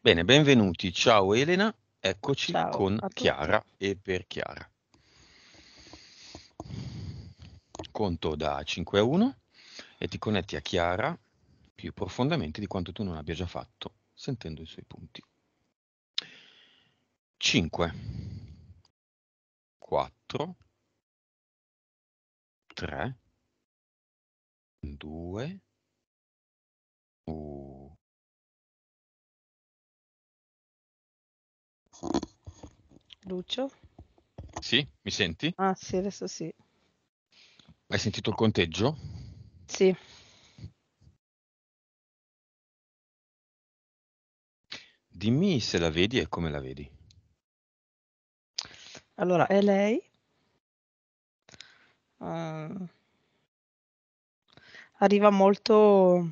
Bene, benvenuti. Ciao Elena, eccoci Ciao con Chiara e per Chiara. Conto da 5 a 1 e ti connetti a Chiara più profondamente di quanto tu non abbia già fatto, sentendo i suoi punti. 5, 4, 3, 2, 1. Lucio? Sì, mi senti? Ah sì, adesso sì. Hai sentito il conteggio? Sì. Dimmi se la vedi e come la vedi. Allora, è lei? Uh, arriva molto...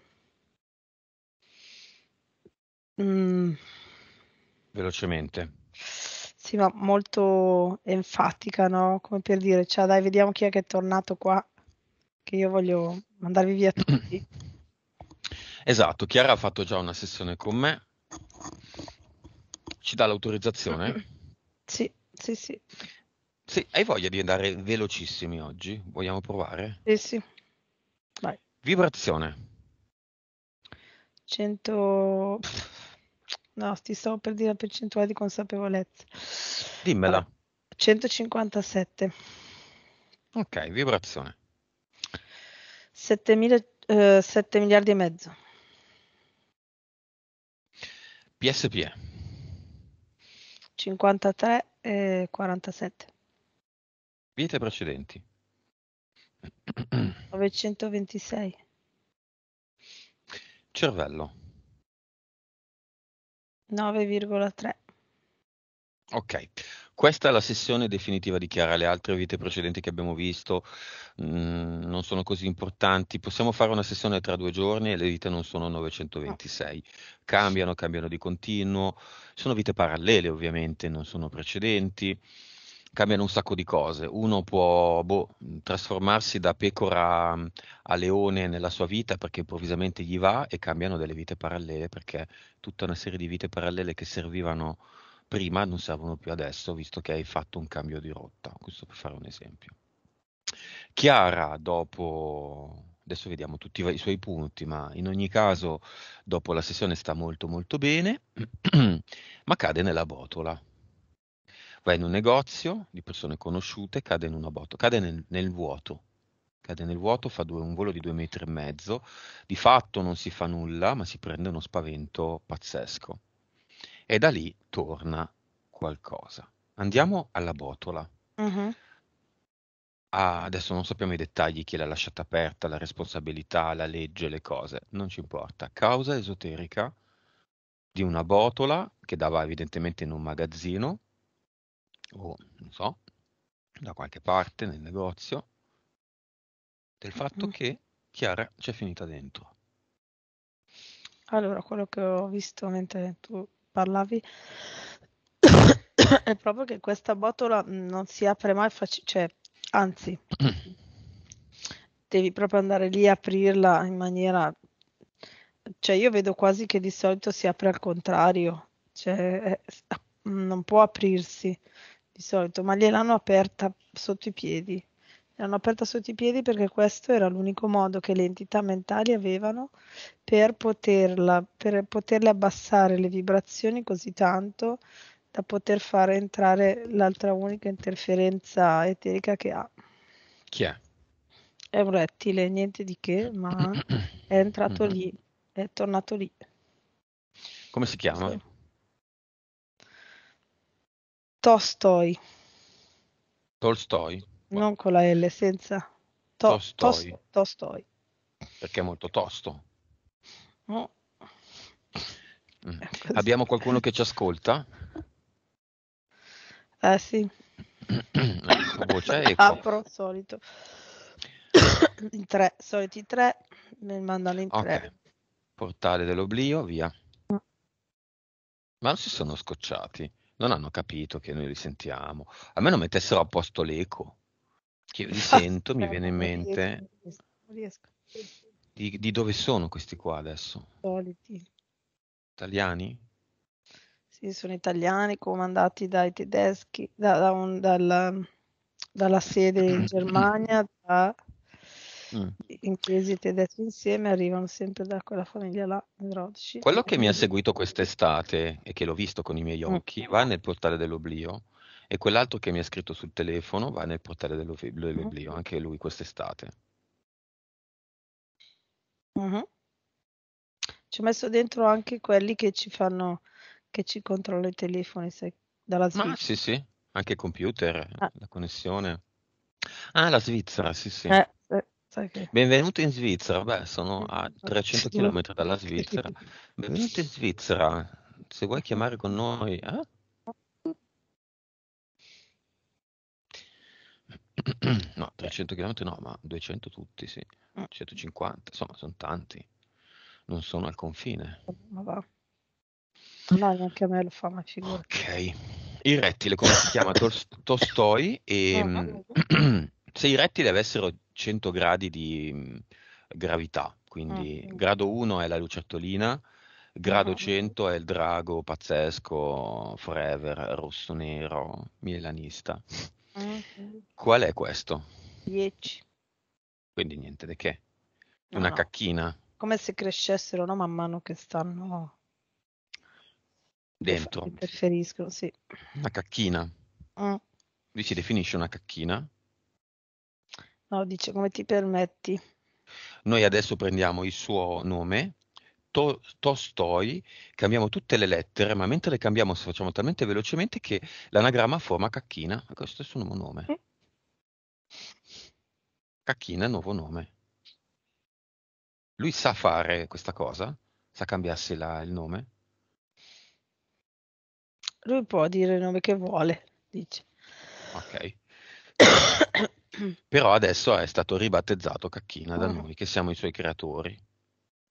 Mm velocemente. Sì, ma molto enfatica, no? Come per dire, cioè dai, vediamo chi è che è tornato qua, che io voglio mandarvi via tutti. Esatto, Chiara ha fatto già una sessione con me. Ci dà l'autorizzazione? Sì, sì, sì. Sì, hai voglia di andare velocissimi oggi? Vogliamo provare? Sì, sì. Vai. Vibrazione. 100... no, ti stavo per dire la percentuale di consapevolezza. Dimmela. 157. Ok, vibrazione. 7, mila, eh, 7 miliardi e mezzo. PSPE. 53 e 47. Vite precedenti. 926. Cervello. 9,3. Ok, questa è la sessione definitiva di Chiara, le altre vite precedenti che abbiamo visto mh, mm, non sono così importanti, possiamo fare una sessione tra due giorni e le vite non sono 926, no. cambiano, cambiano di continuo, sono vite parallele ovviamente, non sono precedenti cambiano un sacco di cose. Uno può boh, trasformarsi da pecora mm, a leone nella sua vita perché improvvisamente gli va e cambiano delle vite parallele perché tutta una serie di vite parallele che servivano prima non servono più adesso visto che hai fatto un cambio di rotta. Questo per fare un esempio. Chiara dopo adesso vediamo tutti i suoi punti, ma in ogni caso dopo la sessione sta molto molto bene, ma cade nella botola va in un negozio di persone conosciute, cade in una botta, cade nel, nel vuoto, cade nel vuoto, fa due, un volo di due metri e mezzo, di fatto non si fa nulla, ma si prende uno spavento pazzesco. E da lì torna qualcosa. Andiamo alla botola. Uh-huh. Ah, adesso non sappiamo i dettagli, chi l'ha lasciata aperta, la responsabilità, la legge, le cose, non ci importa. Causa esoterica di una botola che dava evidentemente in un magazzino, o non so, da qualche parte nel negozio, del fatto mm. che Chiara c'è finita dentro. Allora, quello che ho visto mentre tu parlavi è proprio che questa botola non si apre mai, faci- cioè, anzi, devi proprio andare lì e aprirla in maniera... Cioè, io vedo quasi che di solito si apre al contrario, cioè, eh, non può aprirsi di solito, ma gliel'hanno aperta sotto i piedi. L'hanno aperta sotto i piedi perché questo era l'unico modo che le entità mentali avevano per, poterla, per poterle abbassare le vibrazioni così tanto da poter fare entrare l'altra unica interferenza eterica che ha. Chi è? È un rettile, niente di che, ma è entrato mhm. lì, è tornato lì. Come si chiama? Sì. Tolstoi. Tolstoi? Non con la L, senza. To- Tolstoi. Tolstoi. Perché è molto tosto. No. Mm. Abbiamo qualcuno che ci ascolta? Ah, eh boh, sì. voce Apro solito. in tre, soliti tre, mi mandano in okay. Portale dell'oblio, via. Ma non si sono scocciati non hanno capito che noi li sentiamo. A me non mettessero a posto l'eco, che io li sento, mi viene in mente di, di dove sono questi qua adesso? Soliti. Italiani? Sì, sono italiani comandati dai tedeschi, da, da un, dalla, dalla sede in Germania, da mm. inglesi e tedeschi insieme arrivano sempre da quella famiglia là, neurotici. Quello che mi ha seguito quest'estate e che l'ho visto con i miei mm. occhi mm. va nel portale dell'oblio e quell'altro che mi ha scritto sul telefono va nel portale dell'oblio, mm. anche lui quest'estate. Mm-hmm. Ci ho messo dentro anche quelli che ci fanno, che ci controllano i telefoni, se, dalla Svizzera. Ma sì, sì, anche il computer, ah. la connessione. Ah, la Svizzera, sì, sì. Eh, Sai Benvenuto in Svizzera, beh, sono a 300 km dalla Svizzera. Benvenuto in Svizzera, se vuoi chiamare con noi. Eh? No, 300 km no, ma 200 tutti, sì. 150, mm. insomma, sono tanti. Non sono al confine. Ma va. No, neanche a me lo fa, una figura. Ok. Il rettile, come si chiama? Tolstoi. Ah, e, ehm, ah, se i rettili avessero 100 gradi di mhmm, gravità, ah, quindi mm grado 1 è la lucertolina, grado mm 100 è il drago pazzesco, forever, rosso nero, milanista. mm Qual è questo? 10. Quindi niente di che. Una no, cacchina. Come se crescessero no, man mano che stanno dentro. Preferiscono, sì. Una cacchina. Mm. Ah. Lui si definisce una cacchina No, dice come ti permetti. Noi adesso prendiamo il suo nome, to, Tostoi, cambiamo tutte le lettere, ma mentre le cambiamo facciamo talmente velocemente che l'anagramma forma Cacchina, questo è il suo nuovo nome. Mm. Cacchina, nuovo nome. Lui sa fare questa cosa? Sa cambiarsi la, il nome? Lui può dire il nome che vuole, dice. Ok. Però adesso è stato ribattezzato Cacchina da ah. noi, che siamo i suoi creatori.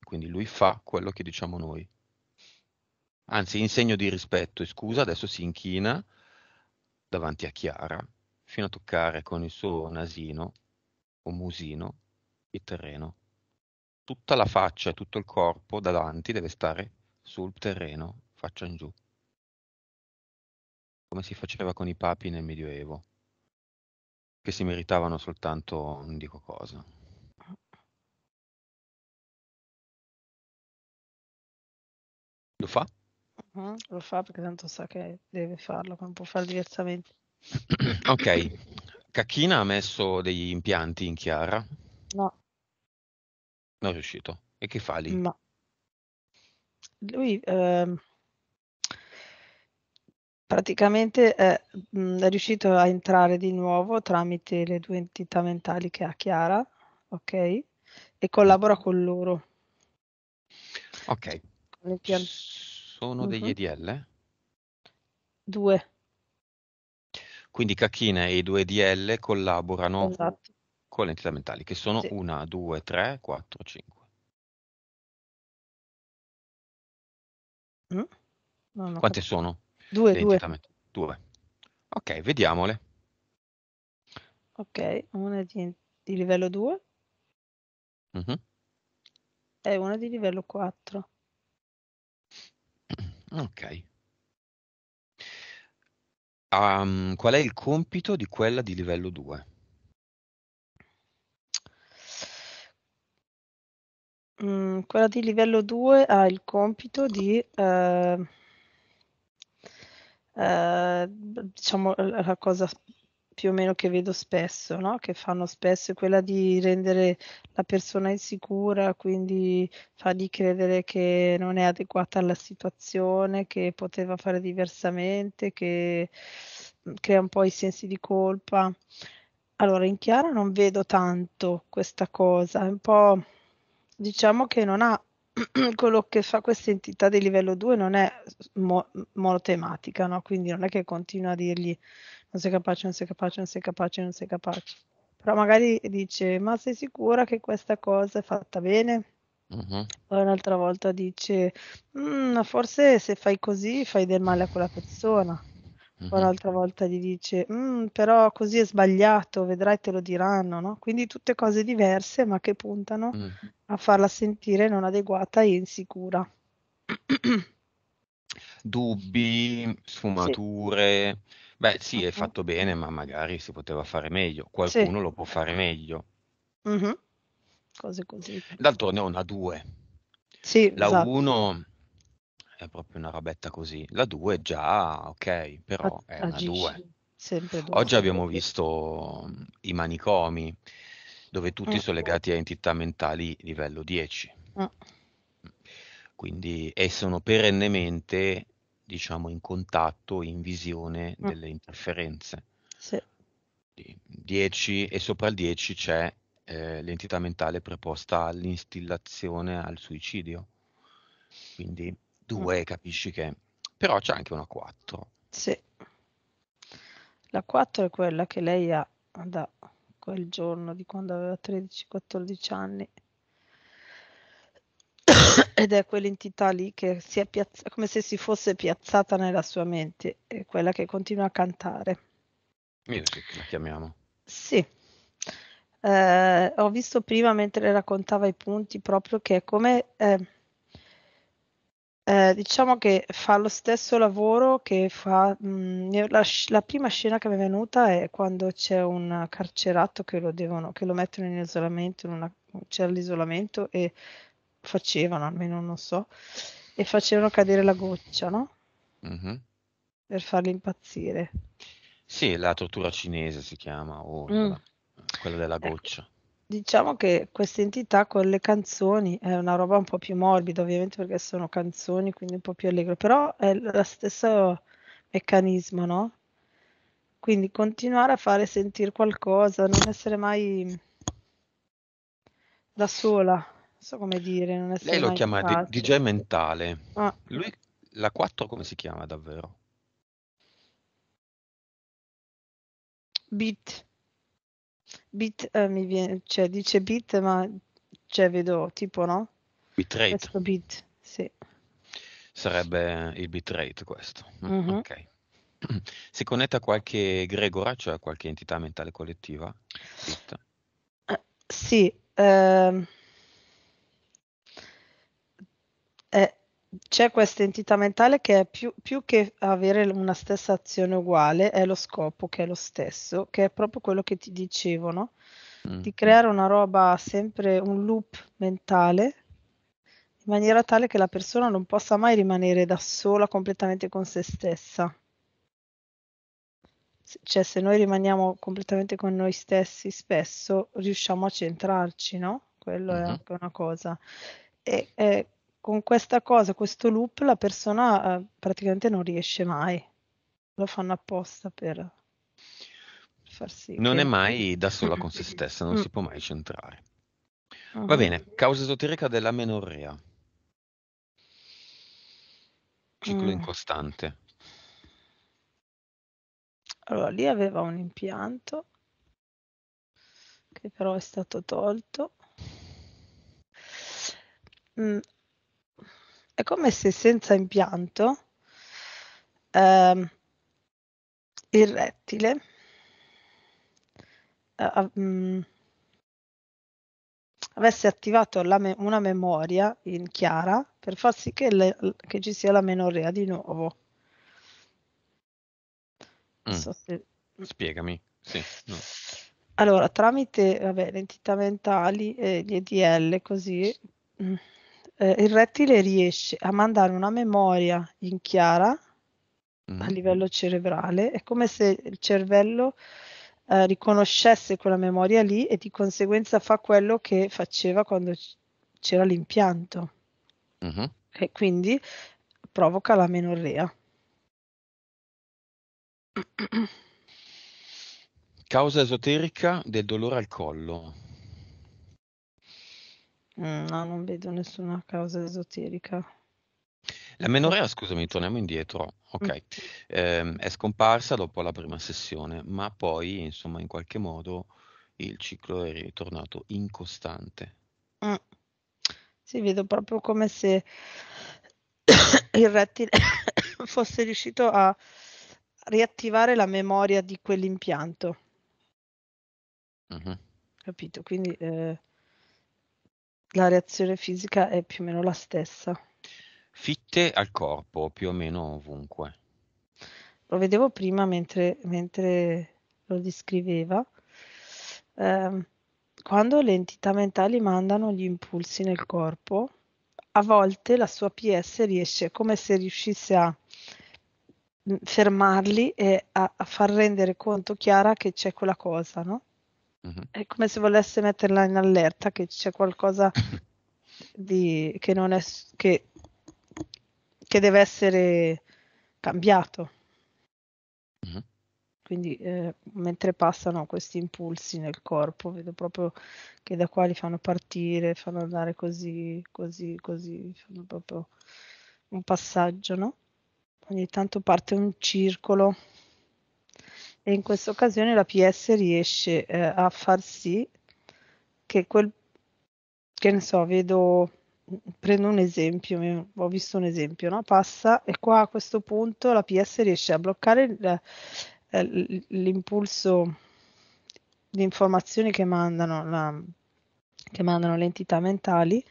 Quindi lui fa quello che diciamo noi. Anzi, in segno di rispetto e scusa, adesso si inchina davanti a Chiara, fino a toccare con il suo nasino o musino il terreno. Tutta la faccia e tutto il corpo davanti deve stare sul terreno, faccia in giù. Come si faceva con i papi nel Medioevo che si meritavano soltanto non dico cosa. Lo fa? Uh-huh, lo fa perché tanto sa che deve farlo, non può fare diversamente. ok, Cacchina ha messo degli impianti in Chiara? No. Non è riuscito. E che fa lì? Ma lui... Ehm praticamente è, eh, mh, è riuscito a entrare di nuovo tramite le due entità mentali che ha Chiara, ok? E collabora con loro. Ok. Pian... Sono uh-huh. degli mhm. EDL? Due. Quindi Cacchina e i due EDL collaborano esatto. con le entità mentali, che sono sì. una, due, tre, quattro, cinque. Mm? sono? Due, due. due. Ok, vediamole. Ok, una di, di livello 2 uh-huh. Mhm. e una di livello 4. Ok. Um, qual è il compito di quella di livello 2? Mm, quella di livello 2 ha il compito di... Uh eh, diciamo eh, la cosa più o meno che vedo spesso, no? che fanno spesso, è quella di rendere la persona insicura, quindi fargli credere che non è adeguata alla situazione, che poteva fare diversamente, che mm, crea un po' i sensi di colpa. Allora, in Chiara non vedo tanto questa cosa, è un po' diciamo che non ha quello che fa questa entità di livello 2 non è mo- monotematica, no? quindi non è che continua a dirgli non sei capace, non sei capace, non sei capace, non sei capace. Però magari dice ma sei sicura che questa cosa è fatta bene? Uh-huh. Poi un'altra volta dice mm, ma forse se fai così fai del male a quella persona poi l'altra volta gli dice però così è sbagliato, vedrai te lo diranno, no? Quindi tutte cose diverse ma che puntano mm. a farla sentire non adeguata e insicura. Dubbi, sfumature, sì. beh sì è fatto bene ma magari si poteva fare meglio, qualcuno sì. lo può fare meglio. Mm-hmm. Cose così. D'altronde è una due. Sì, la 1 esatto è proprio una robetta così. La 2 già, ok, però è una 2. Oggi abbiamo visto mm, i manicomi, dove tutti sono ecco. legati a entità mentali livello 10. Ah. Quindi, e sono perennemente, diciamo, in contatto, in visione ah. delle interferenze. Sì. 10 e sopra il 10 c'è eh, l'entità mentale preposta all'instillazione al suicidio. Quindi 2 mm. capisci che... Però c'è anche una 4. Sì. La 4 è quella che lei ha da quel giorno di quando aveva 13-14 anni. Ed è quell'entità lì che si è piazzata, come se si fosse piazzata nella sua mente, è quella che continua a cantare. Music la chiamiamo. Sì. Eh, ho visto prima mentre raccontava i punti proprio che è come... Eh, eh, diciamo che fa lo stesso lavoro che fa mh, mm, la, la, prima scena che mi è venuta è quando c'è un carcerato che lo, devono, che lo mettono in isolamento, in una, c'è l'isolamento e facevano, almeno non so, e facevano cadere la goccia, no? Mm-hmm. Per farli impazzire. Sì, la tortura cinese si chiama, o oh, mm. quella della ecco. goccia. Diciamo che queste entità con le canzoni è una roba un po' più morbida, ovviamente perché sono canzoni, quindi un po' più allegro, però è lo stesso meccanismo, no? Quindi continuare a fare sentire qualcosa, non essere mai da sola, non so come dire. Non essere Lei lo mai chiama d- DJ mentale. Ah. Lui, la 4 come si chiama davvero? Beat bit, eh, mi viene, cioè dice bit, ma cioè vedo tipo no? Bitrate. Questo bit, sì. Sarebbe il bitrate questo. Mm-hmm. Ok. Si connette a qualche gregora, cioè a qualche entità mentale collettiva? Bit. Sì. Ehm... Eh, c'è questa entità mentale che è più, più, che avere una stessa azione uguale, è lo scopo che è lo stesso, che è proprio quello che ti dicevo, no? mm. Di creare una roba sempre un loop mentale in maniera tale che la persona non possa mai rimanere da sola completamente con se stessa. Cioè, se noi rimaniamo completamente con noi stessi, spesso riusciamo a centrarci, no? Quello mm-hmm. è anche una cosa. E, e con questa cosa, questo loop, la persona eh, praticamente non riesce mai. Lo fanno apposta per far sì. Non che... è mai da sola con se stessa, non mm. si può mai centrare. Uh-huh. Va bene, causa esoterica della menorrea. Ciclo uh. incostante. Allora, lì aveva un impianto che però è stato tolto. Mm, è come se senza impianto ehm, il rettile eh, mh, mm, avesse attivato me- una memoria in chiara per far sì che, le- che ci sia la menorrea di nuovo. Mm. So se... Spiegami. Sì, no. Allora, tramite vabbè, le entità mentali e gli EDL, così mm, eh, il rettile riesce a mandare una memoria in chiara mm. a mm-hmm. livello cerebrale, è come se il cervello eh, riconoscesse quella memoria lì e di conseguenza fa quello che faceva quando c'era l'impianto mm-hmm. e quindi provoca la menorrea. Causa esoterica del dolore al collo. Mm, no, non vedo nessuna causa esoterica. La menorea, scusami, torniamo indietro. Ok, eh, è scomparsa dopo la prima sessione, ma poi, insomma, in qualche modo il ciclo è ritornato incostante. Mm. Sì, vedo proprio come se il rettile fosse riuscito a riattivare la memoria di quell'impianto. Mm-hmm. Capito? Quindi eh, la reazione fisica è più o meno la stessa. Fitte al corpo, più o meno ovunque. Lo vedevo prima mentre, mentre lo descriveva. Eh, quando le entità mentali mandano gli impulsi nel corpo, a volte la sua PS riesce come se riuscisse a mm, fermarli e a, a far rendere conto Chiara che c'è quella cosa, no? Mm-hmm. È come se volesse metterla in allerta che c'è qualcosa di, che, non è, che, che deve essere cambiato. Mm-hmm. Quindi eh, mentre passano questi impulsi nel corpo, vedo proprio che da qua li fanno partire, fanno andare così, così, così, fanno proprio un passaggio, no? Ogni tanto parte un circolo e in questa occasione la PS riesce eh, a far sì che quel che ne so, vedo prendo un esempio, ho visto un esempio, no? passa e qua a questo punto la PS riesce a bloccare eh, l'impulso di informazioni che mandano, la, che mandano le entità mentali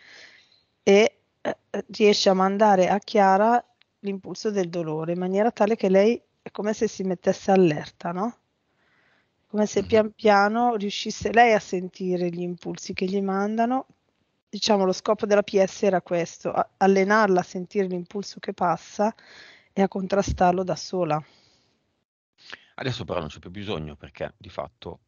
e eh, riesce a mandare a Chiara l'impulso del dolore in maniera tale che lei è come se si mettesse allerta, no? Come se pian piano riuscisse lei a sentire gli impulsi che gli mandano. Diciamo, lo scopo della PS era questo, allenarla a sentire l'impulso che passa e a contrastarlo da sola. Adesso però non c'è più bisogno perché di fatto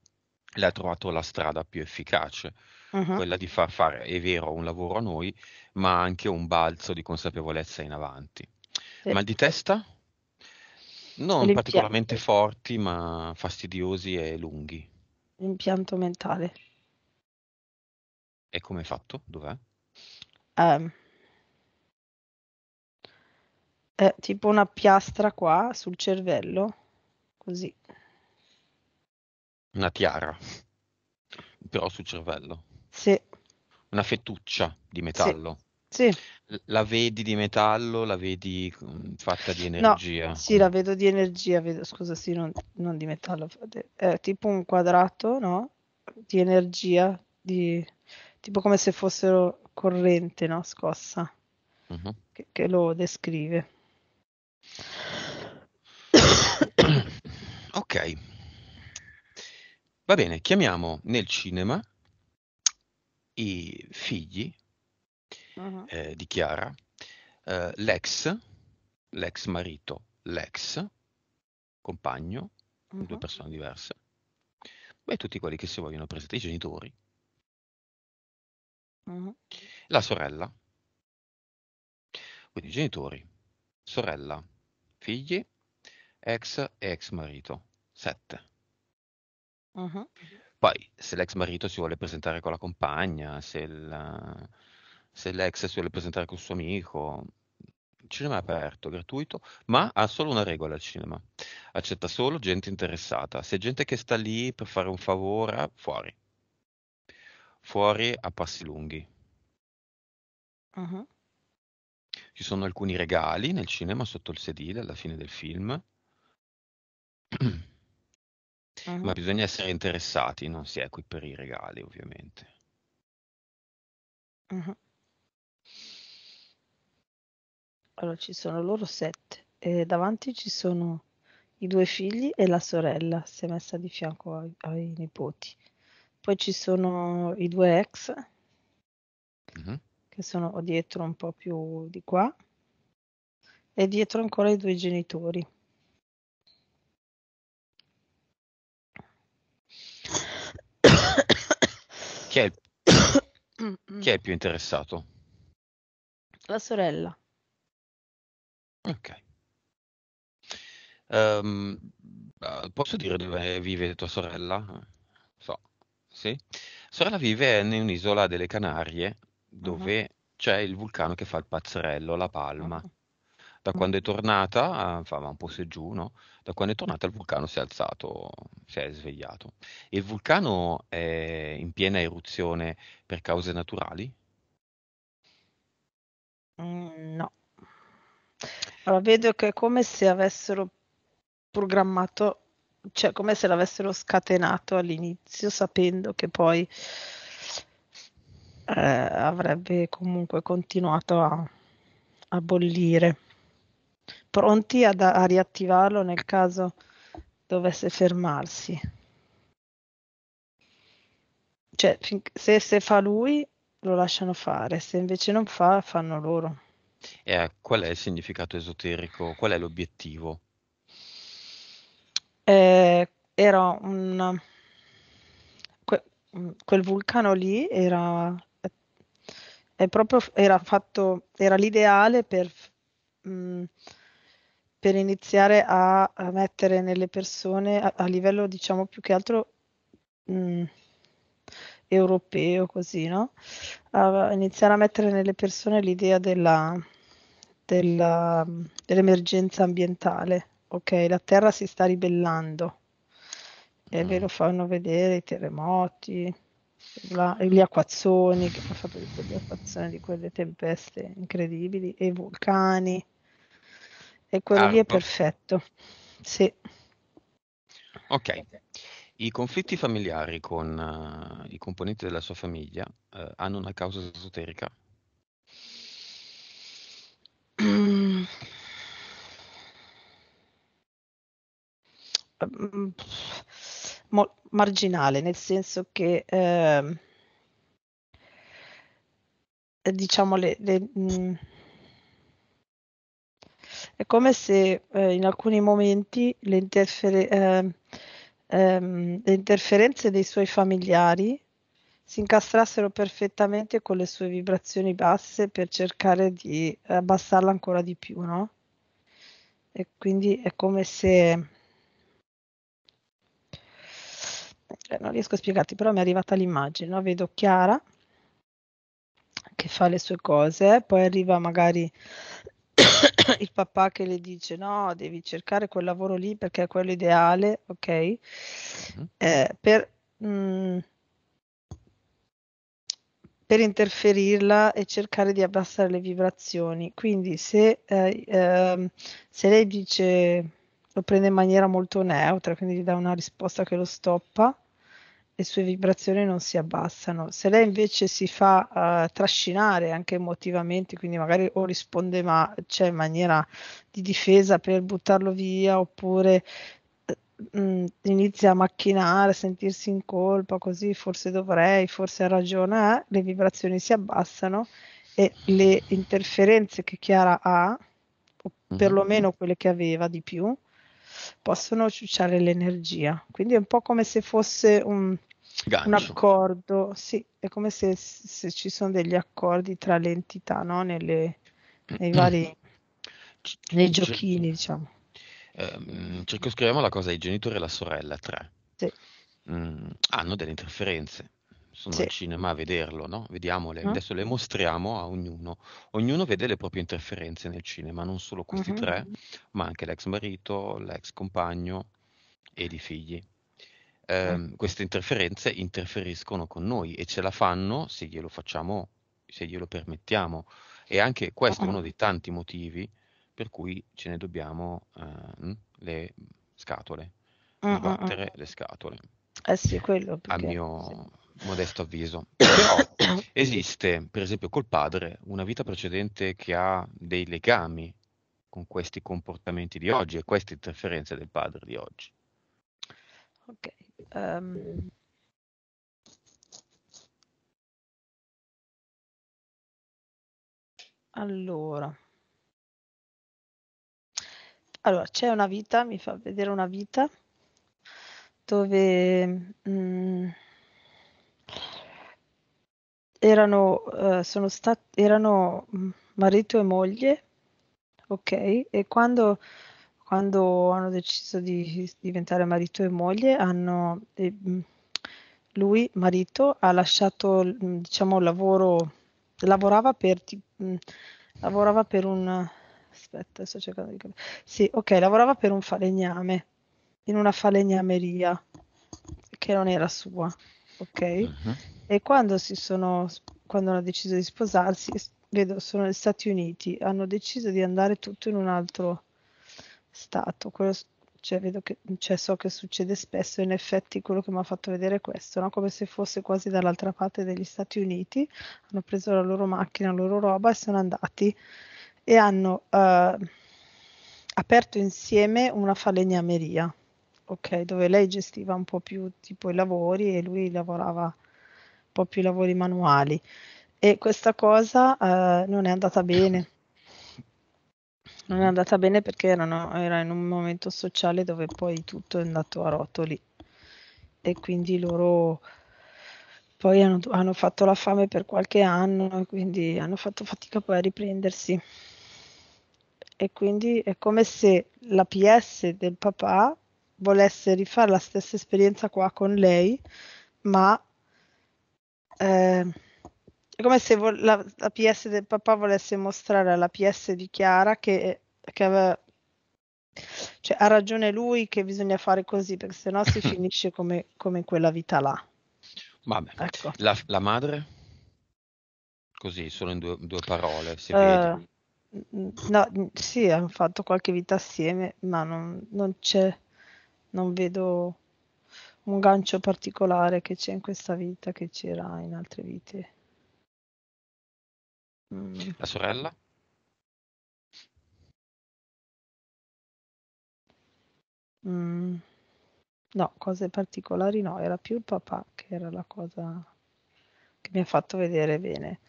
lei ha trovato la strada più efficace, uh-huh. quella di far fare, è vero, un lavoro a noi, ma anche un balzo di consapevolezza in avanti. Sì. Mal di testa? Non particolarmente forti, ma fastidiosi e lunghi. L'impianto mentale. E come è fatto? Dov'è? Um, è tipo una piastra qua sul cervello, così. Una tiara, però sul cervello. Sì. Una fettuccia di metallo. Sì. Sì. La vedi di metallo, la vedi mm, fatta di energia? No, sì, la vedo di energia, vedo, scusa, sì, non, non di metallo, è eh, tipo un quadrato, no? Di energia, di, tipo come se fossero corrente, no? Scossa, uh-huh. che, che lo descrive. ok, va bene, chiamiamo nel cinema i figli uh-huh. eh, di Chiara, eh, l'ex, l'ex marito, l'ex compagno, uh-huh. due persone diverse, beh, tutti quelli che si vogliono presentare, i genitori, uh-huh. la sorella, quindi genitori, sorella, figli, ex e ex marito, sette. Poi, se l'ex marito si vuole presentare con la compagna, se il, se l'ex si vuole presentare con suo amico. Il cinema è aperto, gratuito, ma ha solo una regola il cinema. Accetta solo gente interessata. Se gente che sta lì per fare un favore, fuori. Fuori a passi lunghi. Uh-huh. Ci sono alcuni regali nel cinema sotto il sedile alla fine del film. Uh-huh. Ma bisogna essere interessati, non si è qui per i regali, ovviamente. Uh-huh. Allora ci sono loro sette e davanti ci sono i due figli e la sorella, si è messa di fianco ai, ai nipoti. Poi ci sono i due ex uh-huh. che sono dietro un po' più di qua e dietro ancora i due genitori. Chi è, mm, mm. chi è più interessato? La sorella. Ok. Ehm, eh, posso dire dove vive tua sorella? So, sì? Sorella vive in un'isola delle Canarie Mh-mh. dove ah. c'è il vulcano che fa il pazzerello, La Palma. Ah. Da Mh. Mm. quando è tornata, fa un po' su giù, no, da quando è tornata il vulcano si è alzato, si è svegliato. Il vulcano è in piena eruzione per cause naturali? Mhmm, no. Allora, vedo che è come se avessero programmato, cioè come se l'avessero scatenato all'inizio, sapendo che poi eh, avrebbe comunque continuato a, a bollire. Pronti ad, a riattivarlo nel caso dovesse fermarsi. Cioè, se, se fa lui, lo lasciano fare, se invece non fa, fanno loro eh, qual è il significato esoterico, qual è l'obiettivo? Eh, era un... Que, mm, quel vulcano lì era, è proprio, era, fatto, era l'ideale per... Mh, mm, per iniziare a, a, mettere nelle persone a, a, livello diciamo più che altro mh, mm, europeo così no a iniziare a mettere nelle persone l'idea della della, um, dell'emergenza ambientale. Ok, la Terra si sta ribellando e mm. ve lo fanno vedere i terremoti, la, gli acquazzoni che hanno fatto di quelle acquazzoni, di quelle tempeste incredibili e i vulcani. E quello Arpo. lì è perfetto. Sì. Ok. I conflitti familiari con uh, i componenti della sua famiglia uh, hanno una causa esoterica? Mm. mo marginale, nel senso che, ehm diciamo le le mhmm è come se, ehm, in alcuni momenti le interfere ehm, ehm, le interferenze dei suoi familiari si incastrassero perfettamente con le sue vibrazioni basse per cercare di abbassarla ancora di più, no? E quindi è come se... Eh, non riesco a spiegarti, però mi è arrivata l'immagine, no? Vedo Chiara che fa le sue cose, poi arriva magari il papà che le dice no, devi cercare quel lavoro lì perché è quello ideale, ok? Mm. Eh, per... Mh, mm, per interferirla e cercare di abbassare le vibrazioni. Quindi se, eh, eh, se lei dice lo prende in maniera molto neutra, quindi gli dà una risposta che lo stoppa, le sue vibrazioni non si abbassano. Se lei invece si fa uh, trascinare anche emotivamente, quindi magari o risponde ma, cioè, maniera di difesa per buttarlo via, oppure mh, mm, inizia a macchinare, a sentirsi in colpa, così forse dovrei, forse ha ragione, eh, le vibrazioni si abbassano e le interferenze che Chiara ha, o mhm. perlomeno quelle che aveva di più, possono ciucciare l'energia. Quindi è un po' come se fosse un, un accordo, sì, è come se, se, ci sono degli accordi tra le entità, no? Nelle, nei vari nei giochini, diciamo. Ehm, circoscriviamo la cosa ai genitori e alla sorella, tre. Sì. Mm, hanno delle interferenze, sono sì. al cinema a vederlo, no? Vediamole, mm. adesso le mostriamo a ognuno. Ognuno vede le proprie interferenze nel cinema, non solo questi mm-hmm. tre, ma anche l'ex marito, l'ex compagno ed i figli. Eh, mm. Queste interferenze interferiscono con noi e ce la fanno se glielo facciamo, se glielo permettiamo. E anche questo è mm-hmm. uno dei tanti motivi per cui ce ne dobbiamo eh, le scatole, mm, mm battere mm. le scatole. Eh sì, quello perché, Al mio sì. modesto avviso. Però esiste, per esempio, col padre una vita precedente che ha dei legami con questi comportamenti di oggi e queste interferenze del padre di oggi. Ok. Um... Allora. Allora, c'è una vita, mi fa vedere una vita dove mh, mm, erano, uh, sono stat- erano mm, marito e moglie, ok? E quando, quando hanno deciso di diventare marito e moglie, hanno, eh, lui, marito, ha lasciato, diciamo, lavoro, lavorava per, mh, lavorava per un aspetta, sto cercando di capire. Sì, ok, lavorava per un falegname, in una falegnameria, che non era sua, ok? Uh-huh. E quando si sono, quando hanno deciso di sposarsi, vedo, sono negli Stati Uniti, hanno deciso di andare tutto in un altro stato, quello cioè, vedo che, cioè, so che succede spesso, in effetti quello che mi ha fatto vedere è questo, no? come se fosse quasi dall'altra parte degli Stati Uniti, hanno preso la loro macchina, la loro roba e sono andati e hanno eh, aperto insieme una falegnameria, ok, dove lei gestiva un po' più tipo i lavori e lui lavorava un po' più i lavori manuali e questa cosa eh, non è andata bene. Non è andata bene perché erano, era in un momento sociale dove poi tutto è andato a rotoli e quindi loro poi hanno, hanno fatto la fame per qualche anno e quindi hanno fatto fatica poi a riprendersi e quindi è come se la PS del papà volesse rifare la stessa esperienza qua con lei, ma eh, è come se vo- la, la, PS del papà volesse mostrare alla PS di Chiara che, che aveva, cioè, ha ragione lui che bisogna fare così perché sennò si finisce come, come quella vita là. Vabbè, ecco. la, la, madre? Così, solo in due, due parole, si uh, vede No, sì, hanno fatto qualche vita assieme, ma non, non c'è, non vedo un gancio particolare che c'è in questa vita che c'era in altre vite. Mm. La sorella? Mm. No, cose particolari no, era più il papà che era la cosa che mi ha fatto vedere bene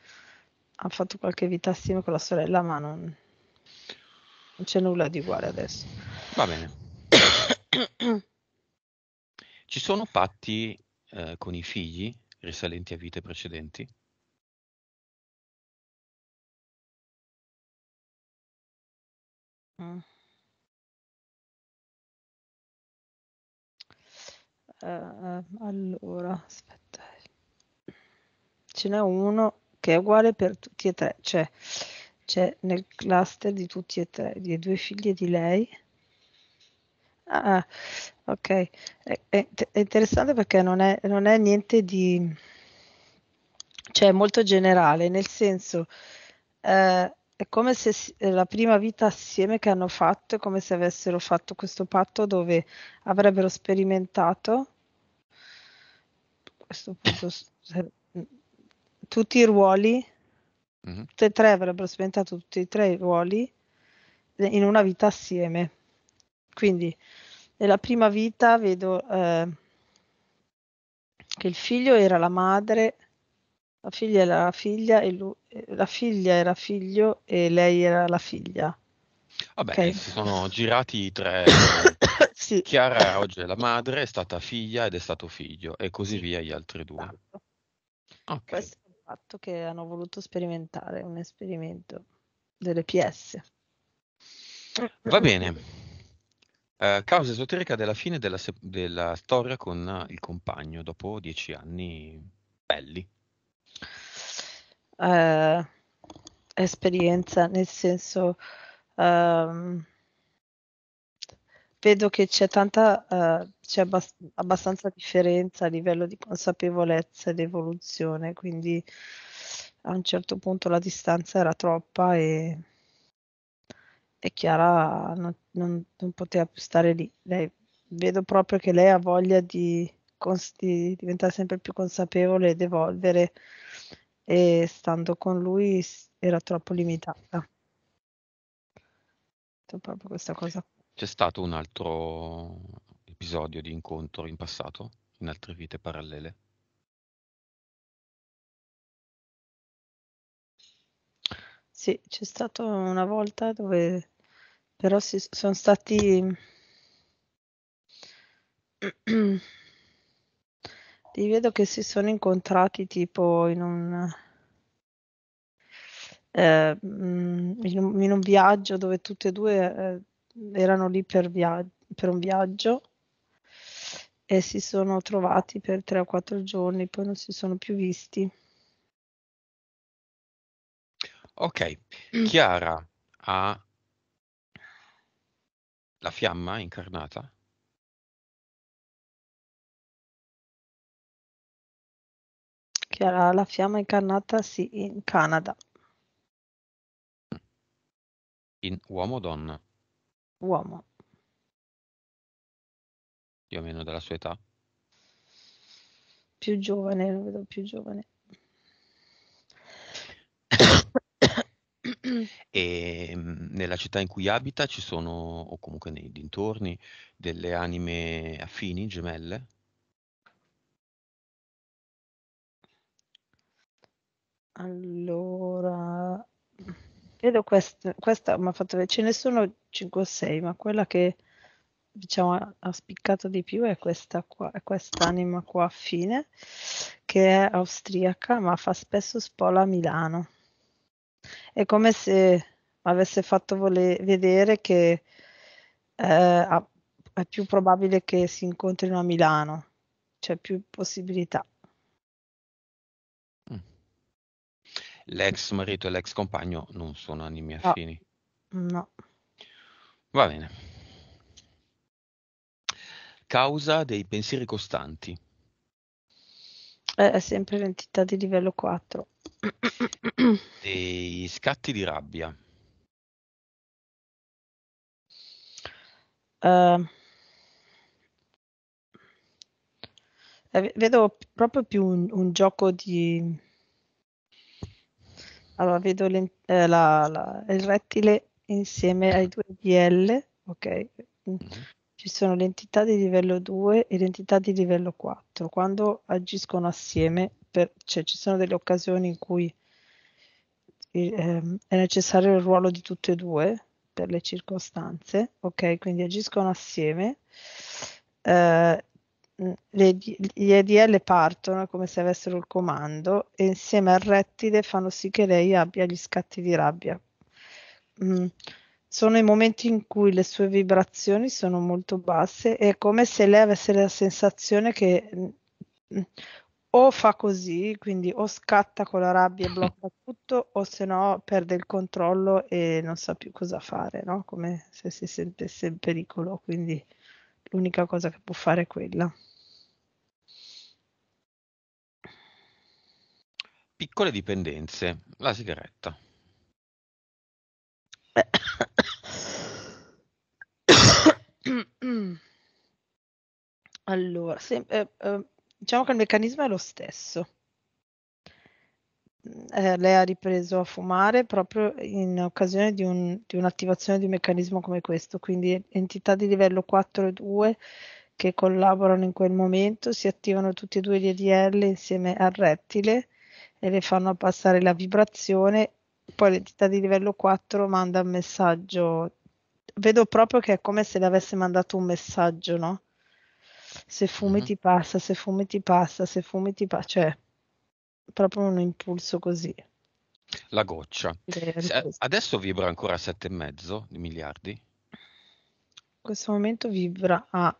ha fatto qualche vita assieme con la sorella, ma non, non c'è nulla di uguale adesso. Va bene. Ci sono patti eh, con i figli risalenti a vite precedenti? Mm. Uh, allora, aspetta, ce n'è uno che è uguale per tutti e tre, cioè c'è nel cluster di tutti e tre, di due figlie di lei. Ah, ah ok, è, è, è interessante perché non è, non è niente di... cioè molto generale, nel senso... Eh, è come se la prima vita assieme che hanno fatto è come se avessero fatto questo patto dove avrebbero sperimentato questo punto tutti i ruoli, mm-hmm. tutte e tre avrebbero sperimentato tutti e tre i ruoli eh, in una vita assieme. Quindi nella prima vita vedo eh, che il figlio era la madre, la figlia era la figlia e lui, eh, la figlia era figlio e lei era la figlia. Vabbè, okay. si sono girati i tre. sì. Chiara oggi è la madre, è stata figlia ed è stato figlio e così via gli altri due. Esatto. Okay. Questo fatto che hanno voluto sperimentare un esperimento delle PS. Va bene. Uh, causa esoterica della fine della, se- della, storia con il compagno dopo dieci anni belli. Uh, esperienza nel senso um, vedo che c'è tanta, eh, c'è abbast- abbastanza differenza a livello di consapevolezza ed evoluzione, quindi a un certo punto la distanza era troppa e, e Chiara non, non, non, poteva più stare lì. Lei, vedo proprio che lei ha voglia di, cons- di diventare sempre più consapevole ed evolvere e stando con lui era troppo limitata. Proprio questa cosa c'è stato un altro episodio di incontro in passato, in altre vite parallele? Sì, c'è stato una volta dove però si sono stati li vedo che si sono incontrati tipo in un eh, mm, in un, in un viaggio dove tutti e due eh, erano lì per, via- per un viaggio e si sono trovati per tre o quattro giorni, poi non si sono più visti. Ok, mm. Chiara ha la fiamma incarnata? Chiara ha la fiamma incarnata, sì, in Canada. In uomo o donna? Uomo. Più o meno della sua età? Più giovane, lo vedo più giovane. e mm, nella città in cui abita ci sono, o comunque nei dintorni, delle anime affini, gemelle? Allora, vedo questa, questa mi ha fatto vedere, ce ne sono 5 o 6, ma quella che diciamo ha, spiccato di più è questa qua, è anima qua a fine, che è austriaca, ma fa spesso spola a Milano. È come se mi avesse fatto vole- vedere che eh, è più probabile che si incontrino a Milano, c'è più possibilità. l'ex marito e l'ex compagno non sono animi affini. No. no. Va bene. Causa dei pensieri costanti. Eh, è sempre l'entità di livello 4. Dei scatti di rabbia. Uh, vedo proprio più un, un gioco di allora, vedo eh, la, la, il rettile insieme ai due DL, ok? Mm. Mhm. Ci sono l'entità di livello 2 e l'entità di livello 4. Quando agiscono assieme, per, cioè ci sono delle occasioni in cui eh, ehm, è necessario il ruolo di tutte e due per le circostanze, ok? Quindi agiscono assieme. Eh, le, gli EDL partono come se avessero il comando e insieme al rettile fanno sì che lei abbia gli scatti di rabbia. Mm. Sono i momenti in cui le sue vibrazioni sono molto basse è come se lei avesse la sensazione che o fa così, quindi o scatta con la rabbia e blocca tutto, o se no perde il controllo e non sa più cosa fare, no? come se si sentesse in pericolo. Quindi l'unica cosa che può fare è quella. Piccole dipendenze: la sigaretta. Allora, se, eh, eh, diciamo che il meccanismo è lo stesso. Mm, eh, lei ha ripreso a fumare proprio in occasione di, un, di, un'attivazione di un meccanismo come questo, quindi entità di livello 4 e 2 che collaborano in quel momento, si attivano tutti e due gli ADL insieme al rettile e le fanno passare la vibrazione, poi l'entità di livello 4 manda un messaggio. Vedo proprio che è come se le avesse mandato un messaggio, no? Se fumi mm-hmm. ti passa, se fumi ti passa, se fumi ti passa, cioè proprio un impulso così. La goccia. adesso vibra ancora a 7,5 miliardi? In questo momento vibra a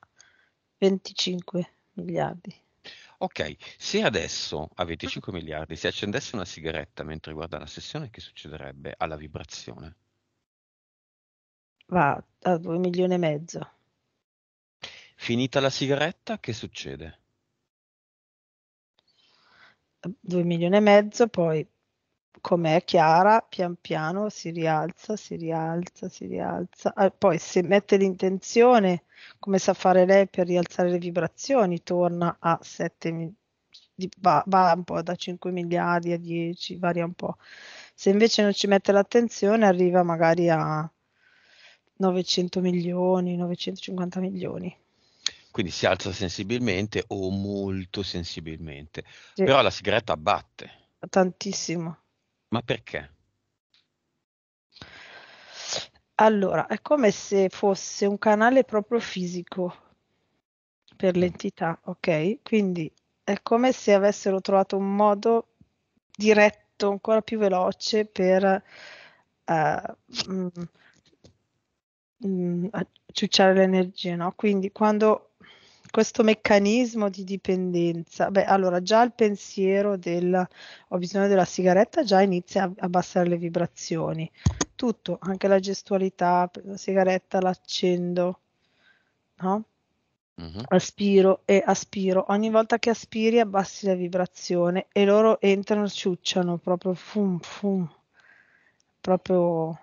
25 miliardi. Ok, se adesso avete mm. 5 miliardi se accendesse una sigaretta mentre guarda la sessione, che succederebbe alla vibrazione? Va a 2 milioni e mezzo. Finita la sigaretta, che succede? 2 milioni e mezzo, poi com'è Chiara, pian piano si rialza, si rialza, si rialza, ah, poi se mette l'intenzione, come sa fare lei per rialzare le vibrazioni, torna a 7, va, va un po' da 5 miliardi a 10, varia un po'. Se invece non ci mette l'attenzione, arriva magari a 900 milioni, 950 milioni quindi si alza sensibilmente o molto sensibilmente, sì. però la sigaretta batte. Tantissimo. Ma perché? Allora, è come se fosse un canale proprio fisico per mm. l'entità, ok? Quindi è come se avessero trovato un modo diretto, ancora più veloce per uh, eh, mh, mm, mh, mm, ciucciare l'energia, no? Quindi quando questo meccanismo di dipendenza, beh, allora già il pensiero del ho bisogno della sigaretta già inizia a, abbassare le vibrazioni, tutto, anche la gestualità, la sigaretta l'accendo, no? Uh-huh. Aspiro e aspiro, ogni volta che aspiri abbassi la vibrazione e loro entrano, ciucciano proprio fum fum, proprio